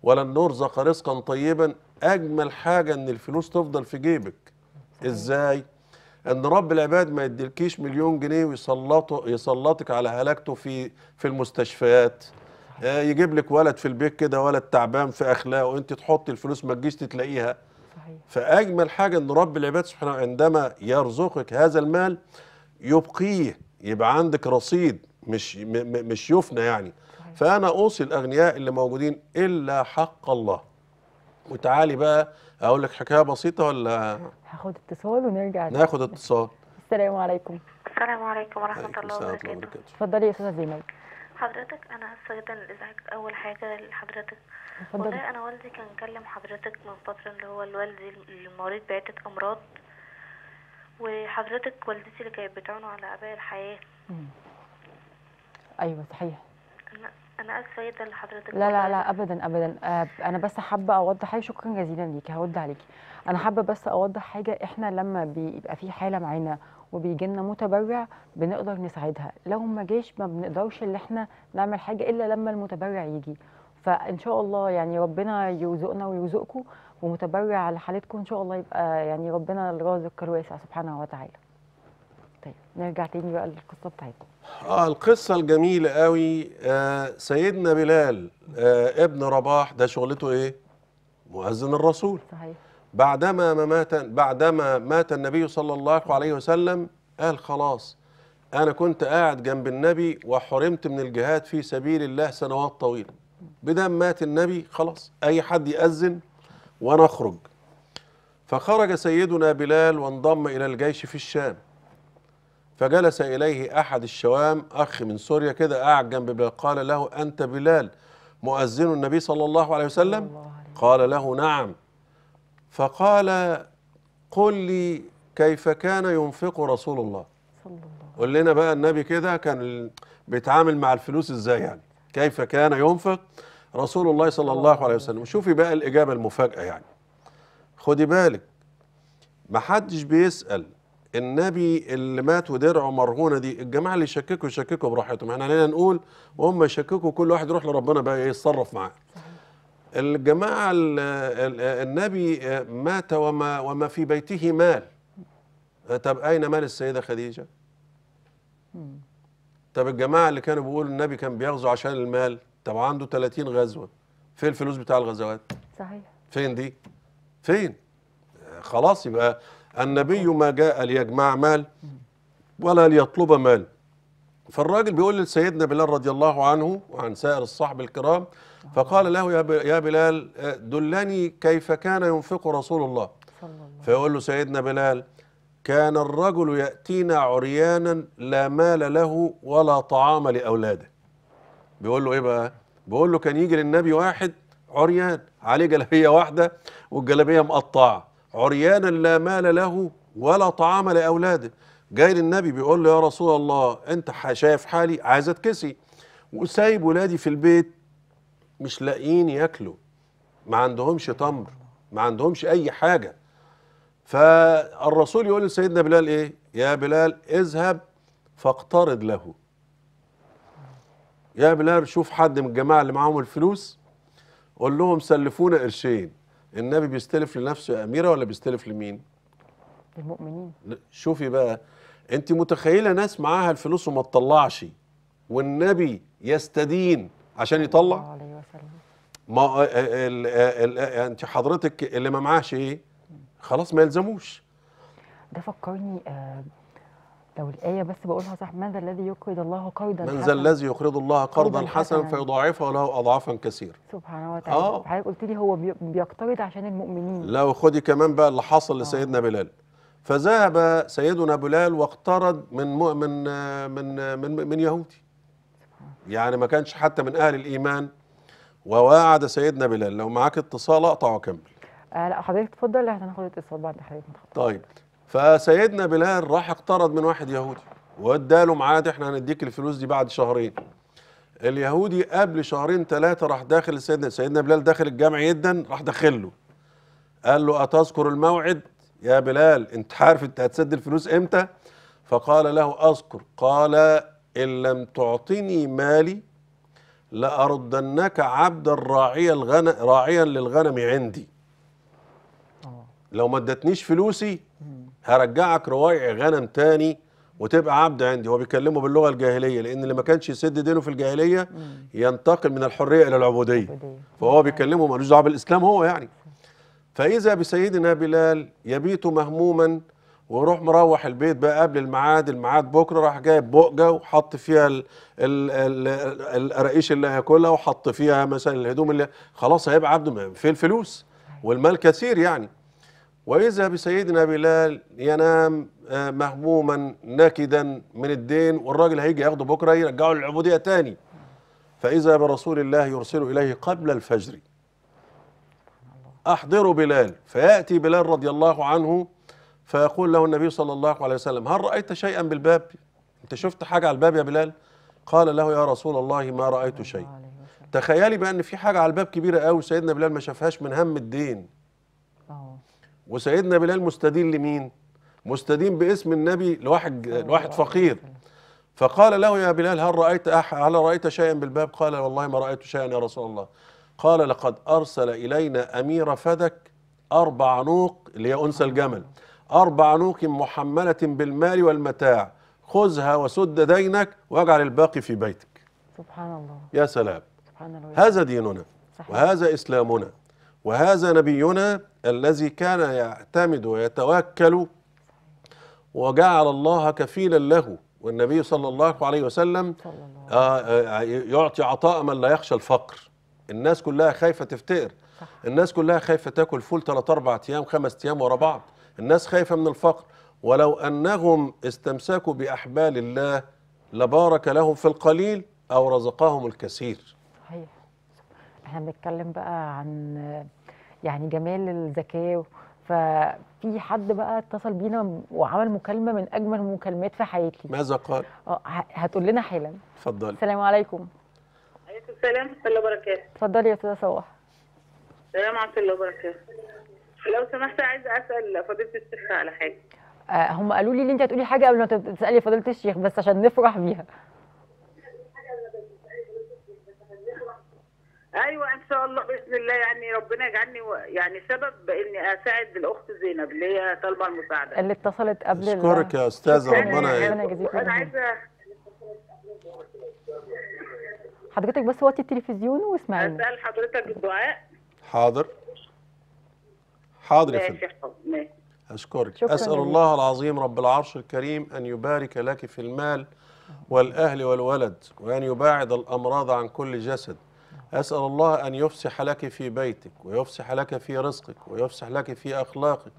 ولن نرزق رزقا طيبا اجمل حاجه ان الفلوس تفضل في جيبك صحيح. ازاي ان رب العباد ما يديلكيش مليون جنيه ويسلطه يسلطك على هلاكته في في المستشفيات آه، يجيب لك ولد في البيت كده ولد تعبان في اخلاقه وانت تحطي الفلوس ما تجيش تلاقيها صحيح. فاجمل حاجه ان رب العباد سبحانه عندما يرزقك هذا المال يبقيه يبقى عندك رصيد مش مش يفنى يعني صحيح. فانا اوصي الاغنياء اللي موجودين الا حق الله وتعالي بقى اقول لك حكايه بسيطه ولا هاخد اتصال ونرجع ناخد اتصال السلام عليكم السلام عليكم ورحمه الله وبركاته اتفضلي يا استاذه زينب حضرتك انا اسفه جدا الازعاج اول حاجه لحضرتك والله انا والدي كان كلم حضرتك من فتره اللي هو الوالدي المريض بعده امراض وحضرتك والدتي اللي كانت بتعونه على اباء الحياه مم. ايوه صحيح انا اسفه جدا لحضرتك لا لا لا ابدا ابدا آه، انا بس حابه اوضح حاجه شكرا جزيلا ليكي هرد عليكي انا حابه بس اوضح حاجه احنا لما بيبقى في حاله معانا وبيجي لنا متبرع بنقدر نساعدها لو ما جاش ما بنقدرش ان احنا نعمل حاجه الا لما المتبرع يجي فان شاء الله يعني ربنا يرزقنا ويرزقكم ومتبرع على حالتكم ان شاء الله يبقى يعني ربنا الرازق الواسع سبحانه وتعالى طيب نرجع تاني بقى للقصه بتاعتكم اه القصة الجميلة قوي آه سيدنا بلال آه ابن رباح ده شغلته ايه؟ مؤذن الرسول صحيح بعدما ما مات بعدما مات النبي صلى الله عليه وسلم قال خلاص انا كنت قاعد جنب النبي وحرمت من الجهاد في سبيل الله سنوات طويلة بدم مات النبي خلاص اي حد يأذن وانا اخرج فخرج سيدنا بلال وانضم الى الجيش في الشام فجلس إليه أحد الشوام أخ من سوريا كده قاعد جنب بلال قال له أنت بلال مؤذن النبي صلى الله عليه وسلم قال له نعم فقال قل لي كيف كان ينفق رسول الله قل لنا بقى النبي كده كان بيتعامل مع الفلوس ازاي يعني كيف كان ينفق رسول الله صلى الله عليه وسلم شوفي بقى الإجابة المفاجأة يعني خدي بالك محدش بيسأل النبي اللي مات ودرعه مرهونه دي الجماعه اللي يشككوا يشككوا براحتهم احنا علينا نقول وهم يشككوا كل واحد يروح لربنا بقى يتصرف معاه الجماعه النبي مات وما وما في بيته مال طب اين مال السيده خديجه طب الجماعه اللي كانوا بيقولوا النبي كان بيغزو عشان المال طب عنده 30 غزوه فين الفلوس بتاع الغزوات صحيح فين دي فين خلاص يبقى النبي ما جاء ليجمع مال ولا ليطلب مال فالراجل بيقول لسيدنا بلال رضي الله عنه وعن سائر الصحب الكرام فقال له يا بلال آه، دلني كيف كان ينفق رسول الله فيقول له سيدنا بلال كان الرجل يأتينا عريانا لا مال له ولا طعام لأولاده بيقول له ايه بقى بيقول له كان يجي للنبي واحد عريان عليه جلابية واحدة والجلابية مقطعة عريانا لا مال له ولا طعام لاولاده جاي للنبي بيقول له يا رسول الله انت شايف حالي عايز اتكسي وسايب ولادي في البيت مش لاقيين ياكلوا ما عندهمش تمر ما عندهمش اي حاجه فالرسول يقول لسيدنا بلال ايه يا بلال اذهب فاقترض له يا بلال شوف حد من الجماعه اللي معاهم الفلوس قول لهم سلفونا قرشين النبي بيستلف لنفسه يا اميره ولا بيستلف لمين؟ للمؤمنين شوفي بقى انت متخيله ناس معاها الفلوس وما تطلعش والنبي يستدين عشان يطلع الله عليه وسلم ما آه، آه، آه، يعني انت حضرتك اللي ما معاهش ايه؟ خلاص ما يلزموش ده فكرني لو الآية بس بقولها صح ماذا الذي يقرض الله قرضا من ذا الذي يقرض الله قرضا حسنا فيضاعفه له أضعافا كثيرة سبحانه وتعالى آه. حضرتك قلت لي هو بيقترض عشان المؤمنين لو خدي كمان بقى اللي حصل آه. لسيدنا بلال فذهب سيدنا بلال واقترض من مؤمن من من من يهودي يعني ما كانش حتى من أهل الإيمان وواعد سيدنا بلال لو معاك اتصال أقطع وأكمل آه لا حضرتك اتفضل احنا هناخد اتصال بعد حضرتك طيب فسيدنا بلال راح اقترض من واحد يهودي واداله معاد احنا هنديك الفلوس دي بعد شهرين اليهودي قبل شهرين ثلاثه راح داخل سيدنا سيدنا بلال داخل الجامع جدا راح داخل له قال له اتذكر الموعد يا بلال انت عارف انت هتسد الفلوس امتى فقال له اذكر قال ان لم تعطني مالي لأردنك عبدا راعيا الغنم راعيا للغنم عندي آه. لو ما ادتنيش فلوسي هرجعك روايع غنم تاني وتبقى عبد عندي هو بيكلمه باللغه الجاهليه لان اللي ما كانش يسد دينه في الجاهليه ينتقل من الحريه الى العبوديه فهو بيكلمه ملوش دعوه بالاسلام هو يعني فاذا بسيدنا بلال يبيت مهموما ويروح مروح البيت بقى قبل الميعاد الميعاد بكره راح جايب بقجه وحط فيها القراقيش اللي هياكلها وحط فيها مثلا الهدوم اللي خلاص هيبقى عبده في الفلوس والمال كثير يعني وإذا بسيدنا بلال ينام آه، مهموما نكدا من الدين والراجل هيجي ياخده بكرة يرجعه للعبودية تاني فإذا برسول الله يرسل إليه قبل الفجر أحضروا بلال فيأتي بلال رضي الله عنه فيقول له النبي صلى الله عليه وسلم هل رأيت شيئا بالباب أنت شفت حاجة على الباب يا بلال قال له يا رسول الله ما رأيت شيئا تخيلي بأن في حاجة على الباب كبيرة قوي سيدنا بلال ما شافهاش من هم الدين وسيدنا بلال مستدين لمين مستدين باسم النبي لواحد لواحد فقير فقال له يا بلال هل رأيت هل رأيت شيئا بالباب قال والله ما رأيت شيئا يا رسول الله قال لقد أرسل إلينا أمير فدك أربع نوق اللي هي أنثى الجمل أربع نوق محملة بالمال والمتاع خذها وسد دينك واجعل الباقي في بيتك سبحان الله يا سلام سبحان الله هذا ديننا صحيح. وهذا إسلامنا وهذا نبينا الذي كان يعتمد ويتوكل وجعل الله كفيلا له والنبي صلى الله عليه وسلم آه، آه، يعطي عطاء من لا يخشى الفقر الناس كلها خايفة تفتقر الناس كلها خايفة تاكل فول ثلاثة أربعة ايام خمس ايام وراء بعض الناس خايفة من الفقر ولو انهم استمسكوا باحبال الله لبارك لهم في القليل او رزقهم الكثير صحيح احنا بنتكلم بقى عن يعني جمال الذكاء ففي حد بقى اتصل بينا وعمل مكالمه من اجمل المكالمات في حياتي ماذا قال؟ اه هتقول لنا حالا اتفضلي السلام عليكم عليكم السلام ورحمه الله وبركاته اتفضلي يا استاذه صباح السلام ورحمه الله وبركاته لو سمحت عايزه اسال فضيله الشيخ على حاجه آه، هم قالوا لي ان انت هتقولي حاجه قبل ما تسالي فضيله الشيخ بس عشان نفرح بيها ايوه ان شاء الله باذن الله يعني ربنا يجعلني يعني سبب باني اساعد الاخت زينب اللي هي طالبه المساعده اللي اتصلت قبل اشكرك يا استاذه ربنا يجزيك انا عايزه حضرتك بس وطي التلفزيون واسمعني اسال حضرتك الدعاء حاضر حاضر يا فندم اشكرك اسال جميل. الله العظيم رب العرش الكريم ان يبارك لك في المال والاهل والولد وان يباعد الامراض عن كل جسد أسأل الله أن يفسح لك في بيتك ويفسح لك في رزقك ويفسح لك في أخلاقك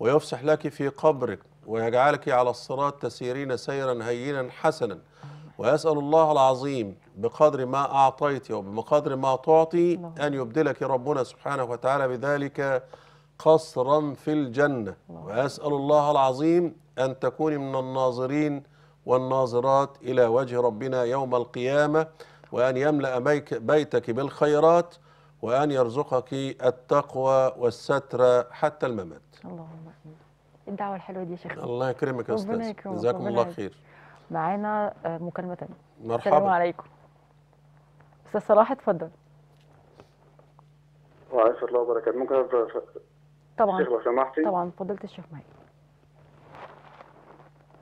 ويفسح لك في قبرك ويجعلك على الصراط تسيرين سيرا هينا حسنا وأسأل الله العظيم بقدر ما أعطيت وبقدر ما تعطي نعم. أن يبدلك ربنا سبحانه وتعالى بذلك قصرا في الجنة نعم. وأسأل الله العظيم أن تكوني من الناظرين والناظرات إلى وجه ربنا يوم القيامة وأن يملأ بيتك بالخيرات وأن يرزقك التقوى والستر حتى الممات اللهم آمين الدعوة الحلوة دي يا شيخ الله يكرمك يا أستاذ جزاكم الله خير معانا آه، مكالمة تانية مرحبا السلام عليكم أستاذ صلاح اتفضل وعليكم الله وبركاته ممكن أفضل طبعا الشيخ لو سمحتي طبعا فضلت الشيخ معايا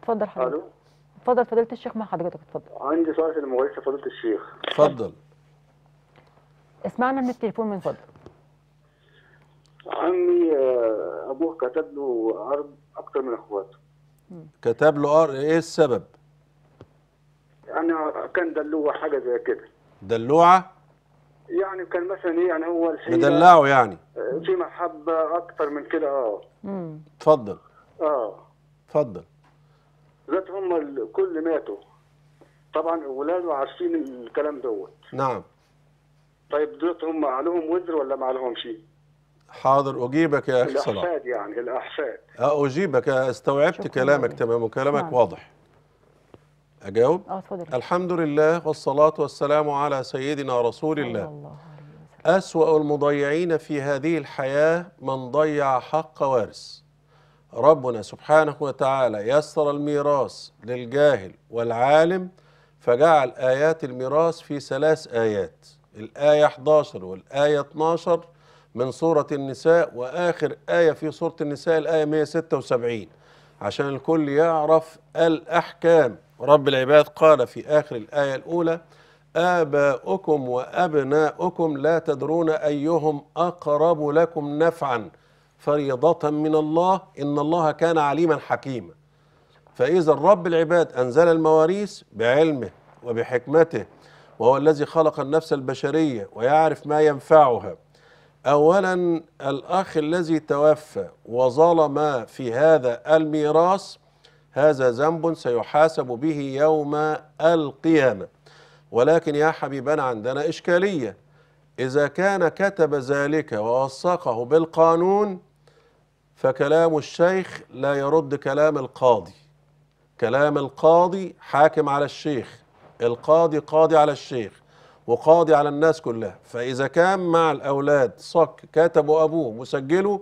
اتفضل حضرتك الو اتفضل فضيله الشيخ مع حضرتك اتفضل عندي سؤال في ما فضيله الشيخ اتفضل اسمعنا من التليفون من فضلك عمي آه، ابوه كتب له عرض اكتر من اخواته كتب له أر... ايه السبب؟ انا يعني كان دلوعه حاجه زي كده دلوعه؟ يعني كان مثلا ايه يعني هو الحين مدلعه يعني آه، في محبه اكتر من كده اه اتفضل اه اتفضل ذات هم الكل ماتوا طبعا ولاده عارفين الكلام دوت نعم طيب دلوقتي هم عليهم وزر ولا ما عليهم شيء حاضر اجيبك يا اخي صلاح الاحفاد يعني الاحفاد اه اجيبك استوعبت كلامك تمام وكلامك نعم. واضح اجاوب آه، أتفضل. الحمد لله والصلاه والسلام على سيدنا رسول الله, الله. اسوا المضيعين في هذه الحياه من ضيع حق وارث ربنا سبحانه وتعالى يسر الميراث للجاهل والعالم فجعل آيات الميراث في ثلاث آيات الآية 11 والآية 12 من سورة النساء وآخر آية في سورة النساء الآية 176 عشان الكل يعرف الأحكام رب العباد قال في آخر الآية الأولى آباؤكم وأبناؤكم لا تدرون أيهم أقرب لكم نفعاً فريضة من الله إن الله كان عليما حكيما فإذا رب العباد أنزل المواريث بعلمه وبحكمته وهو الذي خلق النفس البشرية ويعرف ما ينفعها أولا الأخ الذي توفى وظلم في هذا الميراث هذا ذنب سيحاسب به يوم القيامة ولكن يا حبيبنا عندنا إشكالية إذا كان كتب ذلك ووثقه بالقانون فكلام الشيخ لا يرد كلام القاضي كلام القاضي حاكم على الشيخ القاضي قاضي على الشيخ وقاضي على الناس كلها فإذا كان مع الأولاد صك كتبوا أبوه مسجله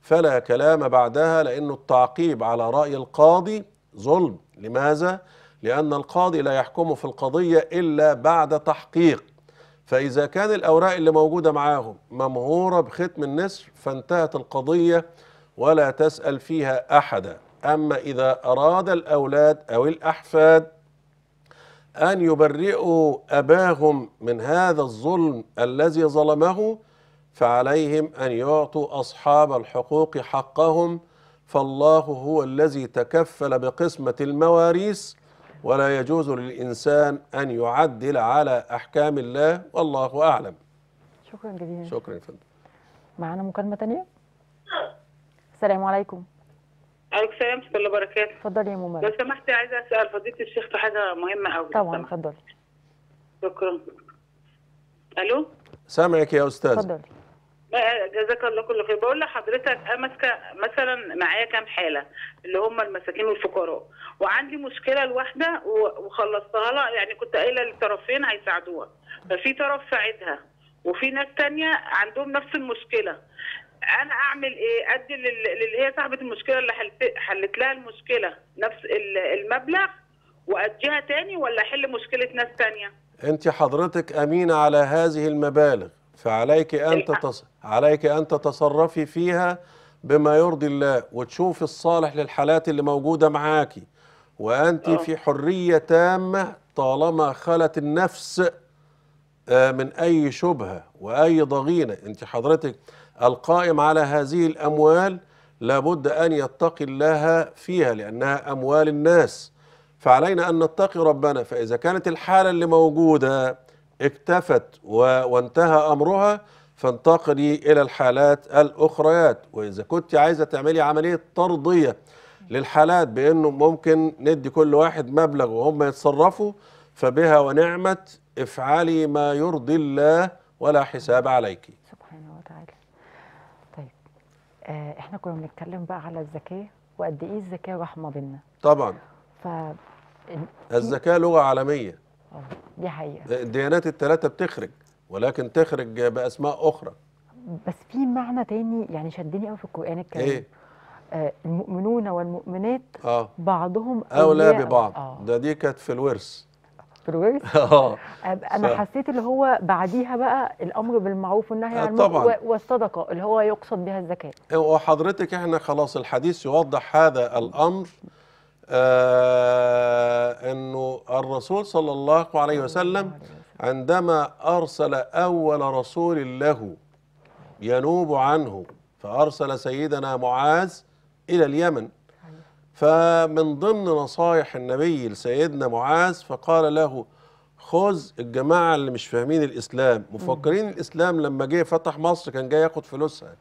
فلا كلام بعدها لأنه التعقيب على رأي القاضي ظلم لماذا؟ لأن القاضي لا يحكم في القضية إلا بعد تحقيق فإذا كان الأوراق اللي موجودة معاهم ممهورة بختم النسر فانتهت القضية ولا تسأل فيها أحدا أما إذا أراد الأولاد أو الأحفاد أن يبرئوا أباهم من هذا الظلم الذي ظلمه فعليهم أن يعطوا أصحاب الحقوق حقهم فالله هو الذي تكفل بقسمة المواريث ولا يجوز للإنسان أن يعدل على أحكام الله والله أعلم شكرا جزيلا شكرا يا فندم معانا مكالمة تانية السلام عليكم عليكم السلام ورحمه الله وبركاته اتفضلي يا ممارس لو سمحتي عايزه اسال فضيله الشيخ في حاجه مهمه قوي طبعا اتفضلي شكرا الو سامعك يا استاذ اتفضلي آه، جزاك الله كل خير بقول لحضرتك انا ماسكه مثلا معايا كام حاله اللي هم المساكين والفقراء وعندي مشكله لواحده وخلصتها لها يعني كنت قايله للطرفين هيساعدوها ففي طرف ساعدها وفي ناس تانية عندهم نفس المشكله انا اعمل ايه ادي للي هي صاحبه المشكله اللي حلت لها المشكله نفس المبلغ واديها تاني ولا احل مشكله ناس تانيه انت حضرتك امينه على هذه المبالغ فعليك ان تتص... عليك ان تتصرفي فيها بما يرضي الله وتشوفي الصالح للحالات اللي موجوده معاكي وانت أوه. في حريه تامه طالما خلت النفس آه، من اي شبهه واي ضغينه انت حضرتك القائم على هذه الأموال لابد أن يتقي الله فيها لأنها أموال الناس فعلينا أن نتقي ربنا فإذا كانت الحالة اللي موجودة اكتفت وانتهى أمرها فانتقلي إلى الحالات الأخريات وإذا كنت عايزة تعملي عملية ترضية للحالات بأنه ممكن ندي كل واحد مبلغ وهم يتصرفوا فبها ونعمت افعلي ما يرضي الله ولا حساب عليكِ آه، احنا كنا بنتكلم بقى على الذكاء وقد ايه الذكاء رحمه بينا طبعا ف الذكاء لغه عالميه اه دي حقيقه الديانات الثلاثه بتخرج ولكن تخرج باسماء اخرى بس في معنى تاني يعني شدني قوي في القران الكريم ايه آه، المؤمنون والمؤمنات آه. بعضهم اولى ببعض آه. ده دي كانت في الورث كنترورسي آه. انا صح. حسيت اللي هو بعديها بقى الامر بالمعروف والنهي آه، عن المنكر والصدقه اللي هو يقصد بها الزكاه إيه، وحضرتك احنا خلاص الحديث يوضح هذا الامر آه انه الرسول صلى الله عليه وسلم عندما ارسل اول رسول له ينوب عنه فارسل سيدنا معاذ الى اليمن فمن ضمن نصايح النبي لسيدنا معاذ فقال له خذ الجماعة اللي مش فاهمين الإسلام مفكرين الإسلام لما جه فتح مصر كان جاي ياخد فلوسها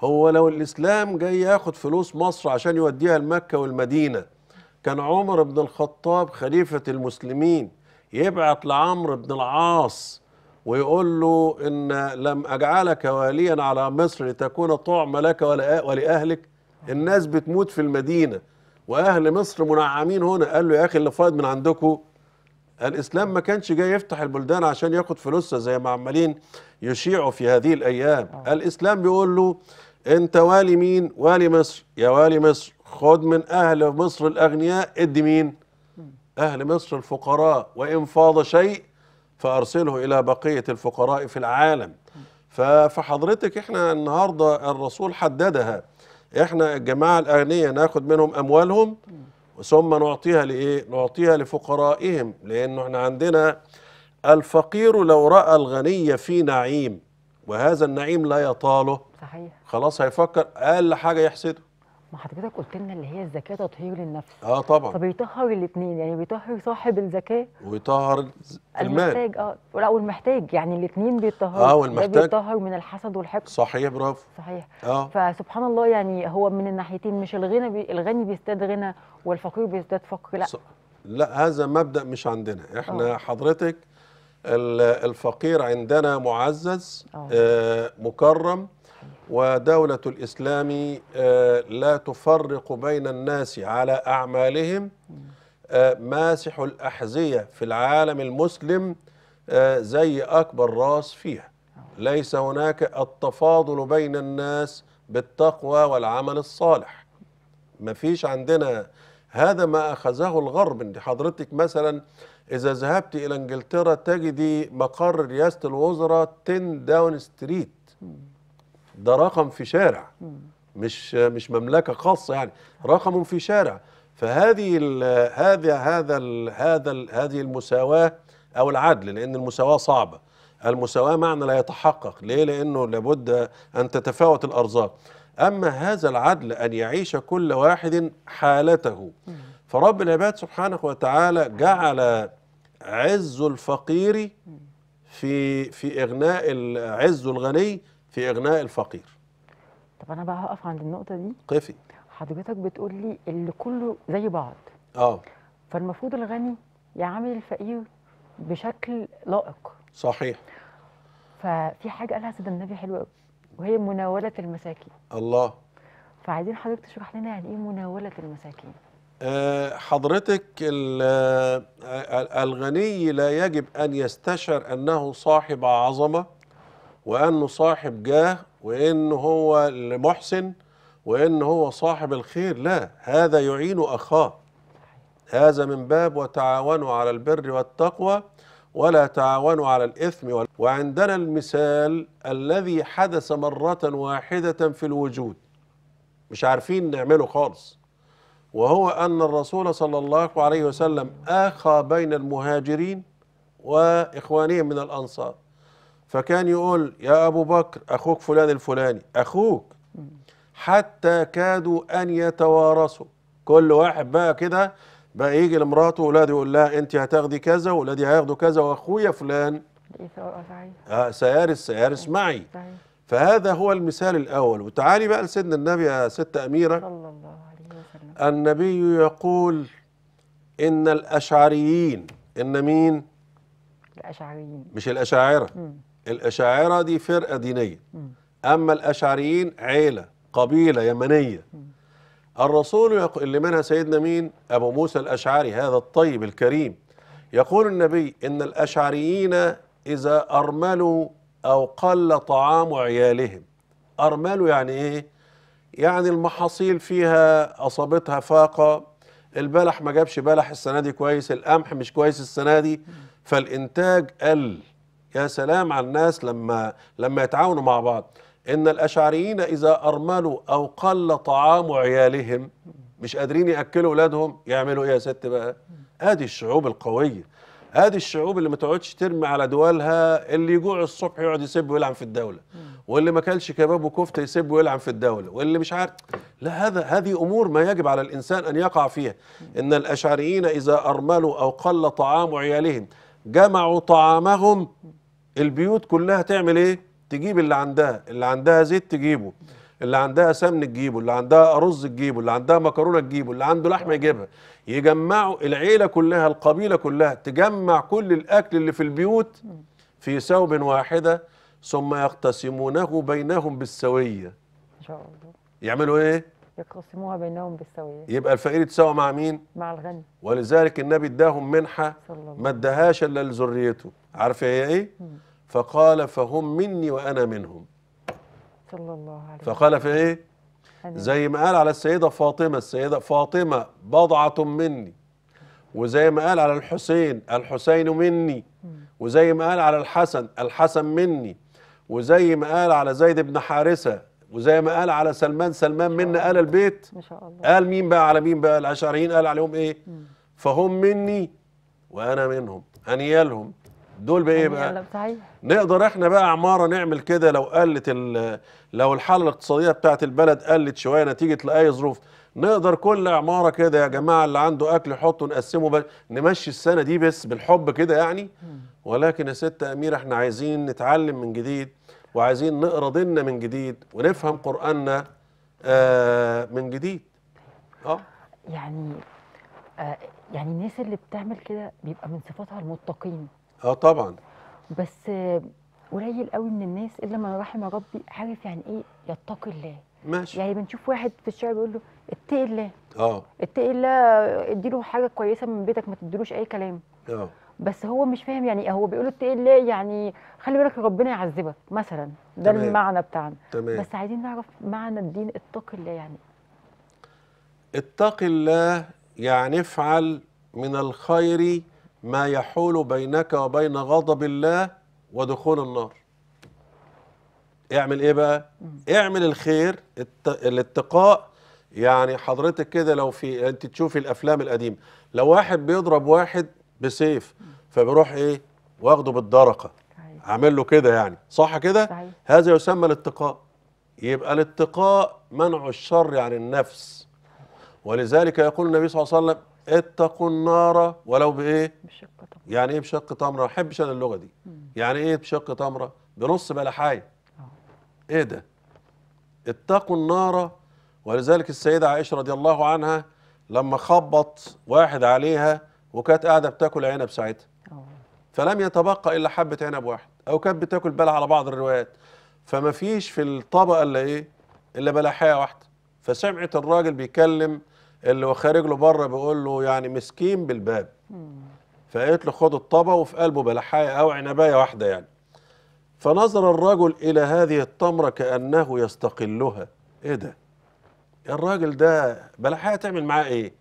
هو لو الإسلام جاي ياخد فلوس مصر عشان يوديها لمكة والمدينة كان عمر بن الخطاب خليفة المسلمين يبعت لعمرو بن العاص ويقول له إن لم أجعلك واليا على مصر لتكون طعم لك ولأهلك الناس بتموت في المدينة وأهل مصر منعمين هنا قال له يا أخي اللي فايض من عندكم الإسلام ما كانش جاي يفتح البلدان عشان ياخد فلوسه زي ما عمالين يشيعوا في هذه الأيام آه. الإسلام بيقول له أنت والي مين والي مصر يا والي مصر خد من أهل مصر الأغنياء ادي مين أهل مصر الفقراء وإن فاض شيء فأرسله إلى بقية الفقراء في العالم فحضرتك إحنا النهاردة الرسول حددها احنا الجماعه الاغنياء ناخد منهم اموالهم ثم نعطيها لايه نعطيها لفقرائهم لانه احنا عندنا الفقير لو راى الغني في نعيم وهذا النعيم لا يطاله صحيح خلاص هيفكر اقل حاجه يحسده ما حضرتك قلت لنا اللي هي الزكاه تطهير للنفس اه طبعا فبيطهر الاثنين يعني بيطهر صاحب الزكاه ويطهر المال المحتاج اه لا والمحتاج يعني الاثنين بيطهروا اه والمحتاج بيطهر من الحسد والحقد صحيح برافو صحيح اه فسبحان الله يعني هو من الناحيتين مش الغنى بي الغني بيزداد غنى والفقير بيزداد فقر لا لا هذا مبدا مش عندنا احنا أوه. حضرتك الفقير عندنا معزز آه, آه، مكرم ودولة الإسلام آه، لا تفرق بين الناس على أعمالهم آه، ماسح الأحذية في العالم المسلم آه، زي أكبر راس فيها ليس هناك التفاضل بين الناس بالتقوى والعمل الصالح مفيش عندنا هذا ما أخذه الغرب أنت حضرتك مثلا إذا ذهبت إلى إنجلترا تجدي مقر رئاسة الوزراء 10 داون ستريت ده رقم في شارع مش مش مملكه خاصه يعني رقم في شارع فهذه هذا هذا هذا هذه المساواه او العدل لان المساواه صعبه المساواه معنى لا يتحقق ليه لانه لابد ان تتفاوت الارزاق اما هذا العدل ان يعيش كل واحد حالته فرب العباد سبحانه وتعالى جعل عز الفقير في في اغناء عز الغني في اغناء الفقير طب انا بقى هقف عند النقطه دي قفي حضرتك بتقول لي اللي كله زي بعض اه فالمفروض الغني يعامل الفقير بشكل لائق صحيح ففي حاجه قالها سيدنا النبي حلوه قوي وهي مناوله المساكين الله فعايزين حضرتك تشرح لنا يعني ايه مناوله المساكين أه حضرتك آه، آه، الغني لا يجب ان يستشعر انه صاحب عظمه وانه صاحب جاه وانه هو المحسن وانه هو صاحب الخير لا هذا يعين اخاه هذا من باب وتعاونوا على البر والتقوى ولا تعاونوا على الإثم وال... وعندنا المثال الذي حدث مرة واحدة في الوجود مش عارفين نعمله خالص وهو أن الرسول صلى الله عليه وسلم آخى بين المهاجرين وإخوانهم من الأنصار فكان يقول يا أبو بكر أخوك فلان الفلاني أخوك حتى كادوا أن يتوارثوا كل واحد بقى كده بقى يجي لمراته ولاده يقول لها أنت هتاخدي كذا ولادي هياخدوا كذا وأخويا فلان سيارس آه، سيارس طيب، معي طيب. فهذا هو المثال الأول وتعالي بقى لسيدنا النبي يا ست أميرة صلى الله عليه وسلم النبي يقول إن الأشعريين إن مين؟ الأشعريين مش الأشاعرة الأشاعرة دي فرقة دينية أما الأشعريين عيلة قبيلة يمنية الرسول اللي منها سيدنا مين أبو موسى الأشعري هذا الطيب الكريم يقول النبي إن الأشعريين إذا أرملوا أو قل طعام عيالهم أرملوا يعني إيه؟ يعني المحاصيل فيها أصابتها فاقة البلح ما جابش بلح السنة دي كويس القمح مش كويس السنة دي فالإنتاج قل يا سلام على الناس لما لما يتعاونوا مع بعض ان الاشعريين اذا ارملوا او قل طعام عيالهم مش قادرين ياكلوا اولادهم يعملوا ايه يا ست بقى ادي الشعوب القويه ادي الشعوب اللي ما تقعدش ترمي على دولها اللي يجوع الصبح يقعد يسب ويلعن في الدوله واللي ما اكلش كباب وكفته يسب ويلعن في الدوله واللي مش عارف لا هذا هذه امور ما يجب على الانسان ان يقع فيها ان الاشعريين اذا ارملوا او قل طعام عيالهم جمعوا طعامهم البيوت كلها تعمل ايه تجيب اللي عندها اللي عندها زيت تجيبه اللي عندها سمن تجيبه اللي عندها رز تجيبه اللي عندها مكرونه تجيبه اللي عنده لحمه يجيبها يجمعوا العيله كلها القبيله كلها تجمع كل الاكل اللي في البيوت في ثوب واحده ثم يقتسمونه بينهم بالسويه ان شاء الله يعملوا ايه يقسموها بينهم بالسوية يبقى الفقير يتساوى مع مين؟ مع الغني ولذلك النبي اداهم منحة ما اداهاش الا لذريته عارفة هي ايه؟ مم. فقال فهم مني وأنا منهم صلى الله عليه وسلم فقال في إيه زي ما قال على السيدة فاطمة السيدة فاطمة بضعة مني وزي ما قال على الحسين الحسين مني وزي ما قال على الحسن الحسن مني وزي ما قال على زيد بن حارثة وزي ما قال على سلمان سلمان منا قال البيت ما شاء الله قال مين بقى على مين بقى الأشعريين قال عليهم إيه فهم مني وأنا منهم أنيالهم دول بايه يعني بقى نقدر احنا بقى عماره نعمل كده لو قلت لو الحاله الاقتصاديه بتاعت البلد قلت شويه نتيجه لاي ظروف نقدر كل عماره كده يا جماعه اللي عنده اكل يحطه نقسمه بل... نمشي السنه دي بس بالحب كده يعني ولكن يا ست اميره احنا عايزين نتعلم من جديد وعايزين نقرا ديننا من جديد ونفهم قراننا آه من جديد اه يعني آه يعني الناس اللي بتعمل كده بيبقى من صفاتها المتقين اه طبعا بس قليل قوي من الناس الا من رحم ربي عارف يعني ايه يتقي الله ماشي يعني بنشوف واحد في الشارع بيقول له اتقي الله اه اتقي الله اديله حاجه كويسه من بيتك ما تديلوش اي كلام اه بس هو مش فاهم يعني إيه، هو بيقول له اتقي الله يعني خلي بالك ربنا يعذبك مثلا ده تمام. المعنى بتاعنا تمام. بس عايزين نعرف معنى الدين اتقي الله يعني اتقي الله يعني افعل من الخير ما يحول بينك وبين غضب الله ودخول النار اعمل ايه بقى اعمل الخير الاتقاء يعني حضرتك كده لو في انت تشوفي الافلام القديمه لو واحد بيضرب واحد بسيف فبيروح ايه واخده بالدرقه عامل له كده يعني صح كده هذا يسمى الاتقاء يبقى الاتقاء منع الشر عن النفس ولذلك يقول النبي صلى الله عليه وسلم اتقوا النار ولو بايه بشق تمره يعني ايه بشق تمره ما بحبش انا اللغه دي مم. يعني ايه بشق تمره بنص بلحايه آه. ايه ده اتقوا النار ولذلك السيده عائشه رضي الله عنها لما خبط واحد عليها وكانت قاعده بتاكل عنب ساعتها آه. فلم يتبقى الا حبه عنب واحد او كانت بتاكل بلح على بعض الروايات فما فيش في الطبقه الا ايه الا بلحايه واحده فسمعت الراجل بيكلم اللي هو خارج له بره بيقول له يعني مسكين بالباب فقالت له خد الطبق وفي قلبه بلحايه او عنبايه واحده يعني فنظر الرجل الى هذه التمره كانه يستقلها ايه ده الراجل ده بلحايه تعمل معاه ايه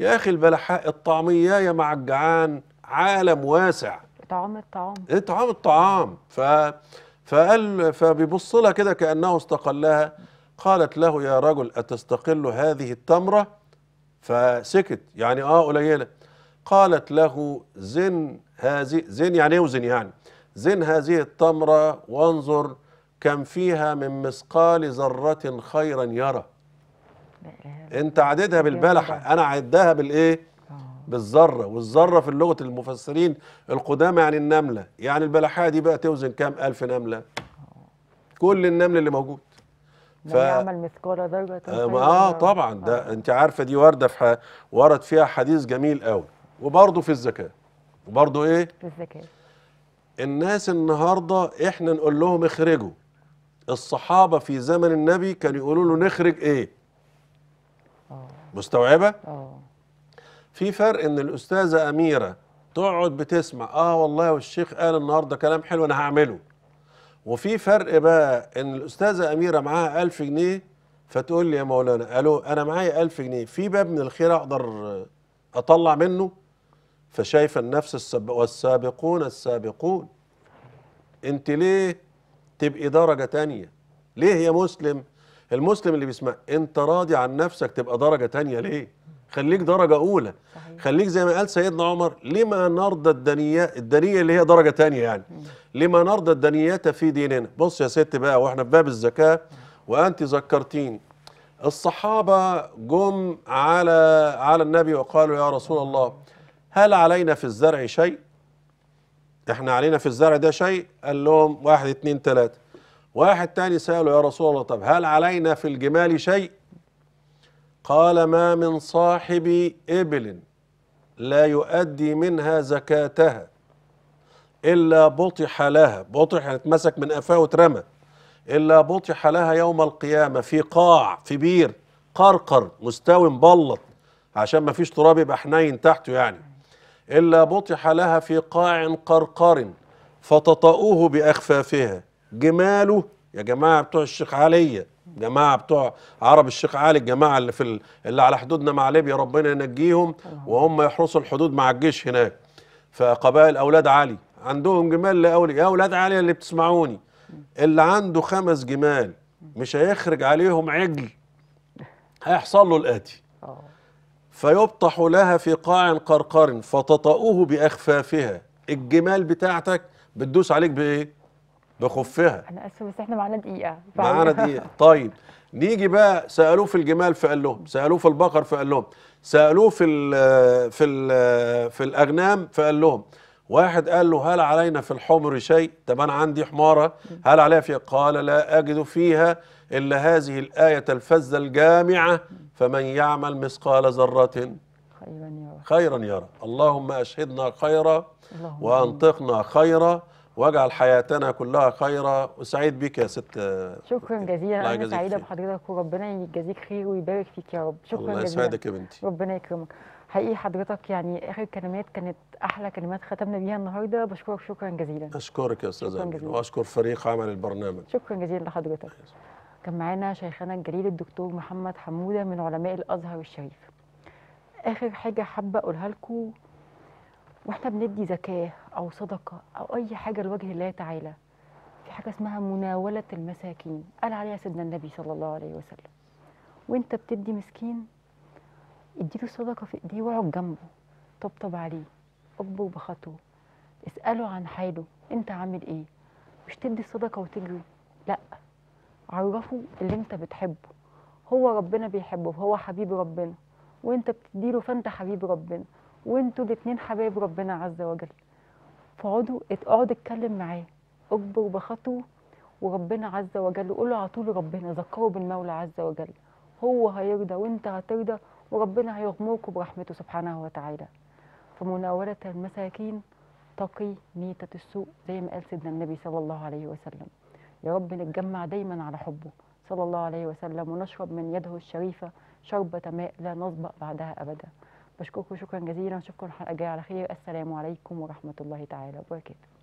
يا اخي البلحاء الطعميه مع الجعان عالم واسع طعام الطعام ايه طعام الطعام ف فقال فبيبص لها كده كانه استقلها قالت له يا رجل اتستقل هذه التمره فسكت يعني اه قليله قالت له زن هذه زن يعني ايه وزن يعني زن هذه التمره وانظر كم فيها من مثقال ذره خيرا يرى انت عددها بالبلحه انا عدها بالايه آه. بالذره والذره في لغه المفسرين القدامى يعني النمله يعني البلحه دي بقى توزن كام الف نمله آه. كل النمل اللي موجود ف... يعمل مثقال ذره اه, آه، طبعا ده آه. انت عارفه دي وارده في ح... ورد فيها حديث جميل قوي وبرضه في الزكاه وبرضه ايه في الزكاه الناس النهارده احنا نقول لهم اخرجوا الصحابه في زمن النبي كانوا يقولوا له نخرج ايه آه. مستوعبه اه في فرق ان الاستاذه اميره تقعد بتسمع اه والله والشيخ قال النهارده كلام حلو انا هعمله وفي فرق بقى ان الاستاذه اميره معاها 1000 جنيه فتقول لي يا مولانا الو انا معايا 1000 جنيه في باب من الخير اقدر اطلع منه فشايفه النفس السب... والسابقون السابقون انت ليه تبقي درجه تانية ليه يا مسلم المسلم اللي بيسمع انت راضي عن نفسك تبقى درجه تانية ليه خليك درجة أولى صحيح. خليك زي ما قال سيدنا عمر لما نرضى الدنيا الدنيا اللي هي درجة تانية يعني لما نرضى الدنيات في ديننا بص يا ست بقى واحنا في باب الزكاة وأنت ذكرتين الصحابة جم على على النبي وقالوا يا رسول الله هل علينا في الزرع شيء احنا علينا في الزرع ده شيء قال لهم واحد اتنين تلاتة واحد تاني سأله يا رسول الله طب هل علينا في الجمال شيء قال ما من صاحب إبل لا يؤدي منها زكاتها إلا بطح لها بطح اتمسك من قفاه واترمى إلا بطح لها يوم القيامة في قاع في بير قرقر مستوي مبلط عشان ما فيش تراب يبقى حنين تحته يعني إلا بطح لها في قاع قرقر فتطأوه بأخفافها جماله يا جماعة بتوع الشيخ عليّ جماعه بتوع عرب الشيخ علي الجماعه اللي في اللي على حدودنا مع ليبيا ربنا ينجيهم وهم يحرسوا الحدود مع الجيش هناك فقبائل اولاد علي عندهم جمال لاولي يا اولاد علي اللي بتسمعوني اللي عنده خمس جمال مش هيخرج عليهم عجل هيحصل له الاتي فيبطح لها في قاع قرقر فتطأوه باخفافها الجمال بتاعتك بتدوس عليك بايه بخفها انا اسف بس احنا معانا دقيقه معانا دقيقه طيب نيجي بقى سالوه في الجمال فقال لهم سالوه في البقر فقال لهم سالوه في الـ في الـ في الاغنام فقال لهم واحد قال له هل علينا في الحمر شيء طب انا عندي حماره هل عليها فيها قال لا اجد فيها الا هذه الايه الفذه الجامعه فمن يعمل مثقال ذره خيرا يرى خيرا يرى اللهم اشهدنا خيرا وانطقنا خيرا واجعل حياتنا كلها خيرا وسعيد بك يا ست شكرا جزيلا انا سعيده بحضرتك وربنا يجازيك خير ويبارك فيك يا رب شكرا الله جزيلا الله يسعدك يا بنتي ربنا يكرمك حقيقي حضرتك يعني اخر كلمات كانت احلى كلمات ختمنا بيها النهارده بشكرك شكرا جزيلا اشكرك يا استاذ امين واشكر فريق عمل البرنامج شكرا جزيلا لحضرتك كان معانا شيخنا الجليل الدكتور محمد حموده من علماء الازهر الشريف اخر حاجه حابه اقولها لكم واحنا بندي زكاه او صدقه او اي حاجه لوجه الله تعالى في حاجه اسمها مناوله المساكين قال عليها سيدنا النبي صلى الله عليه وسلم وانت بتدي مسكين اديله صدقه في ايديه واقعد جنبه طبطب عليه اقبه بخطوه اساله عن حاله انت عامل ايه مش تدي الصدقه وتجري لا عرفه اللي انت بتحبه هو ربنا بيحبه هو حبيب ربنا وانت بتديله فانت حبيب ربنا وانتوا الاثنين حبايب ربنا عز وجل فاقعدوا اقعد اتكلم معاه اكبر بخطوه وربنا عز وجل قولوا على طول ربنا ذكره بالمولى عز وجل هو هيرضى وانت هترضى وربنا هيغمركم برحمته سبحانه وتعالى فمناولة المساكين تقي ميتة السوء زي ما قال سيدنا النبي صلى الله عليه وسلم يا رب نتجمع دايما على حبه صلى الله عليه وسلم ونشرب من يده الشريفة شربة ماء لا نصبأ بعدها أبدا بشكركم شكرا جزيلا اشوفكم الحلقه الجايه على خير السلام عليكم ورحمه الله تعالى وبركاته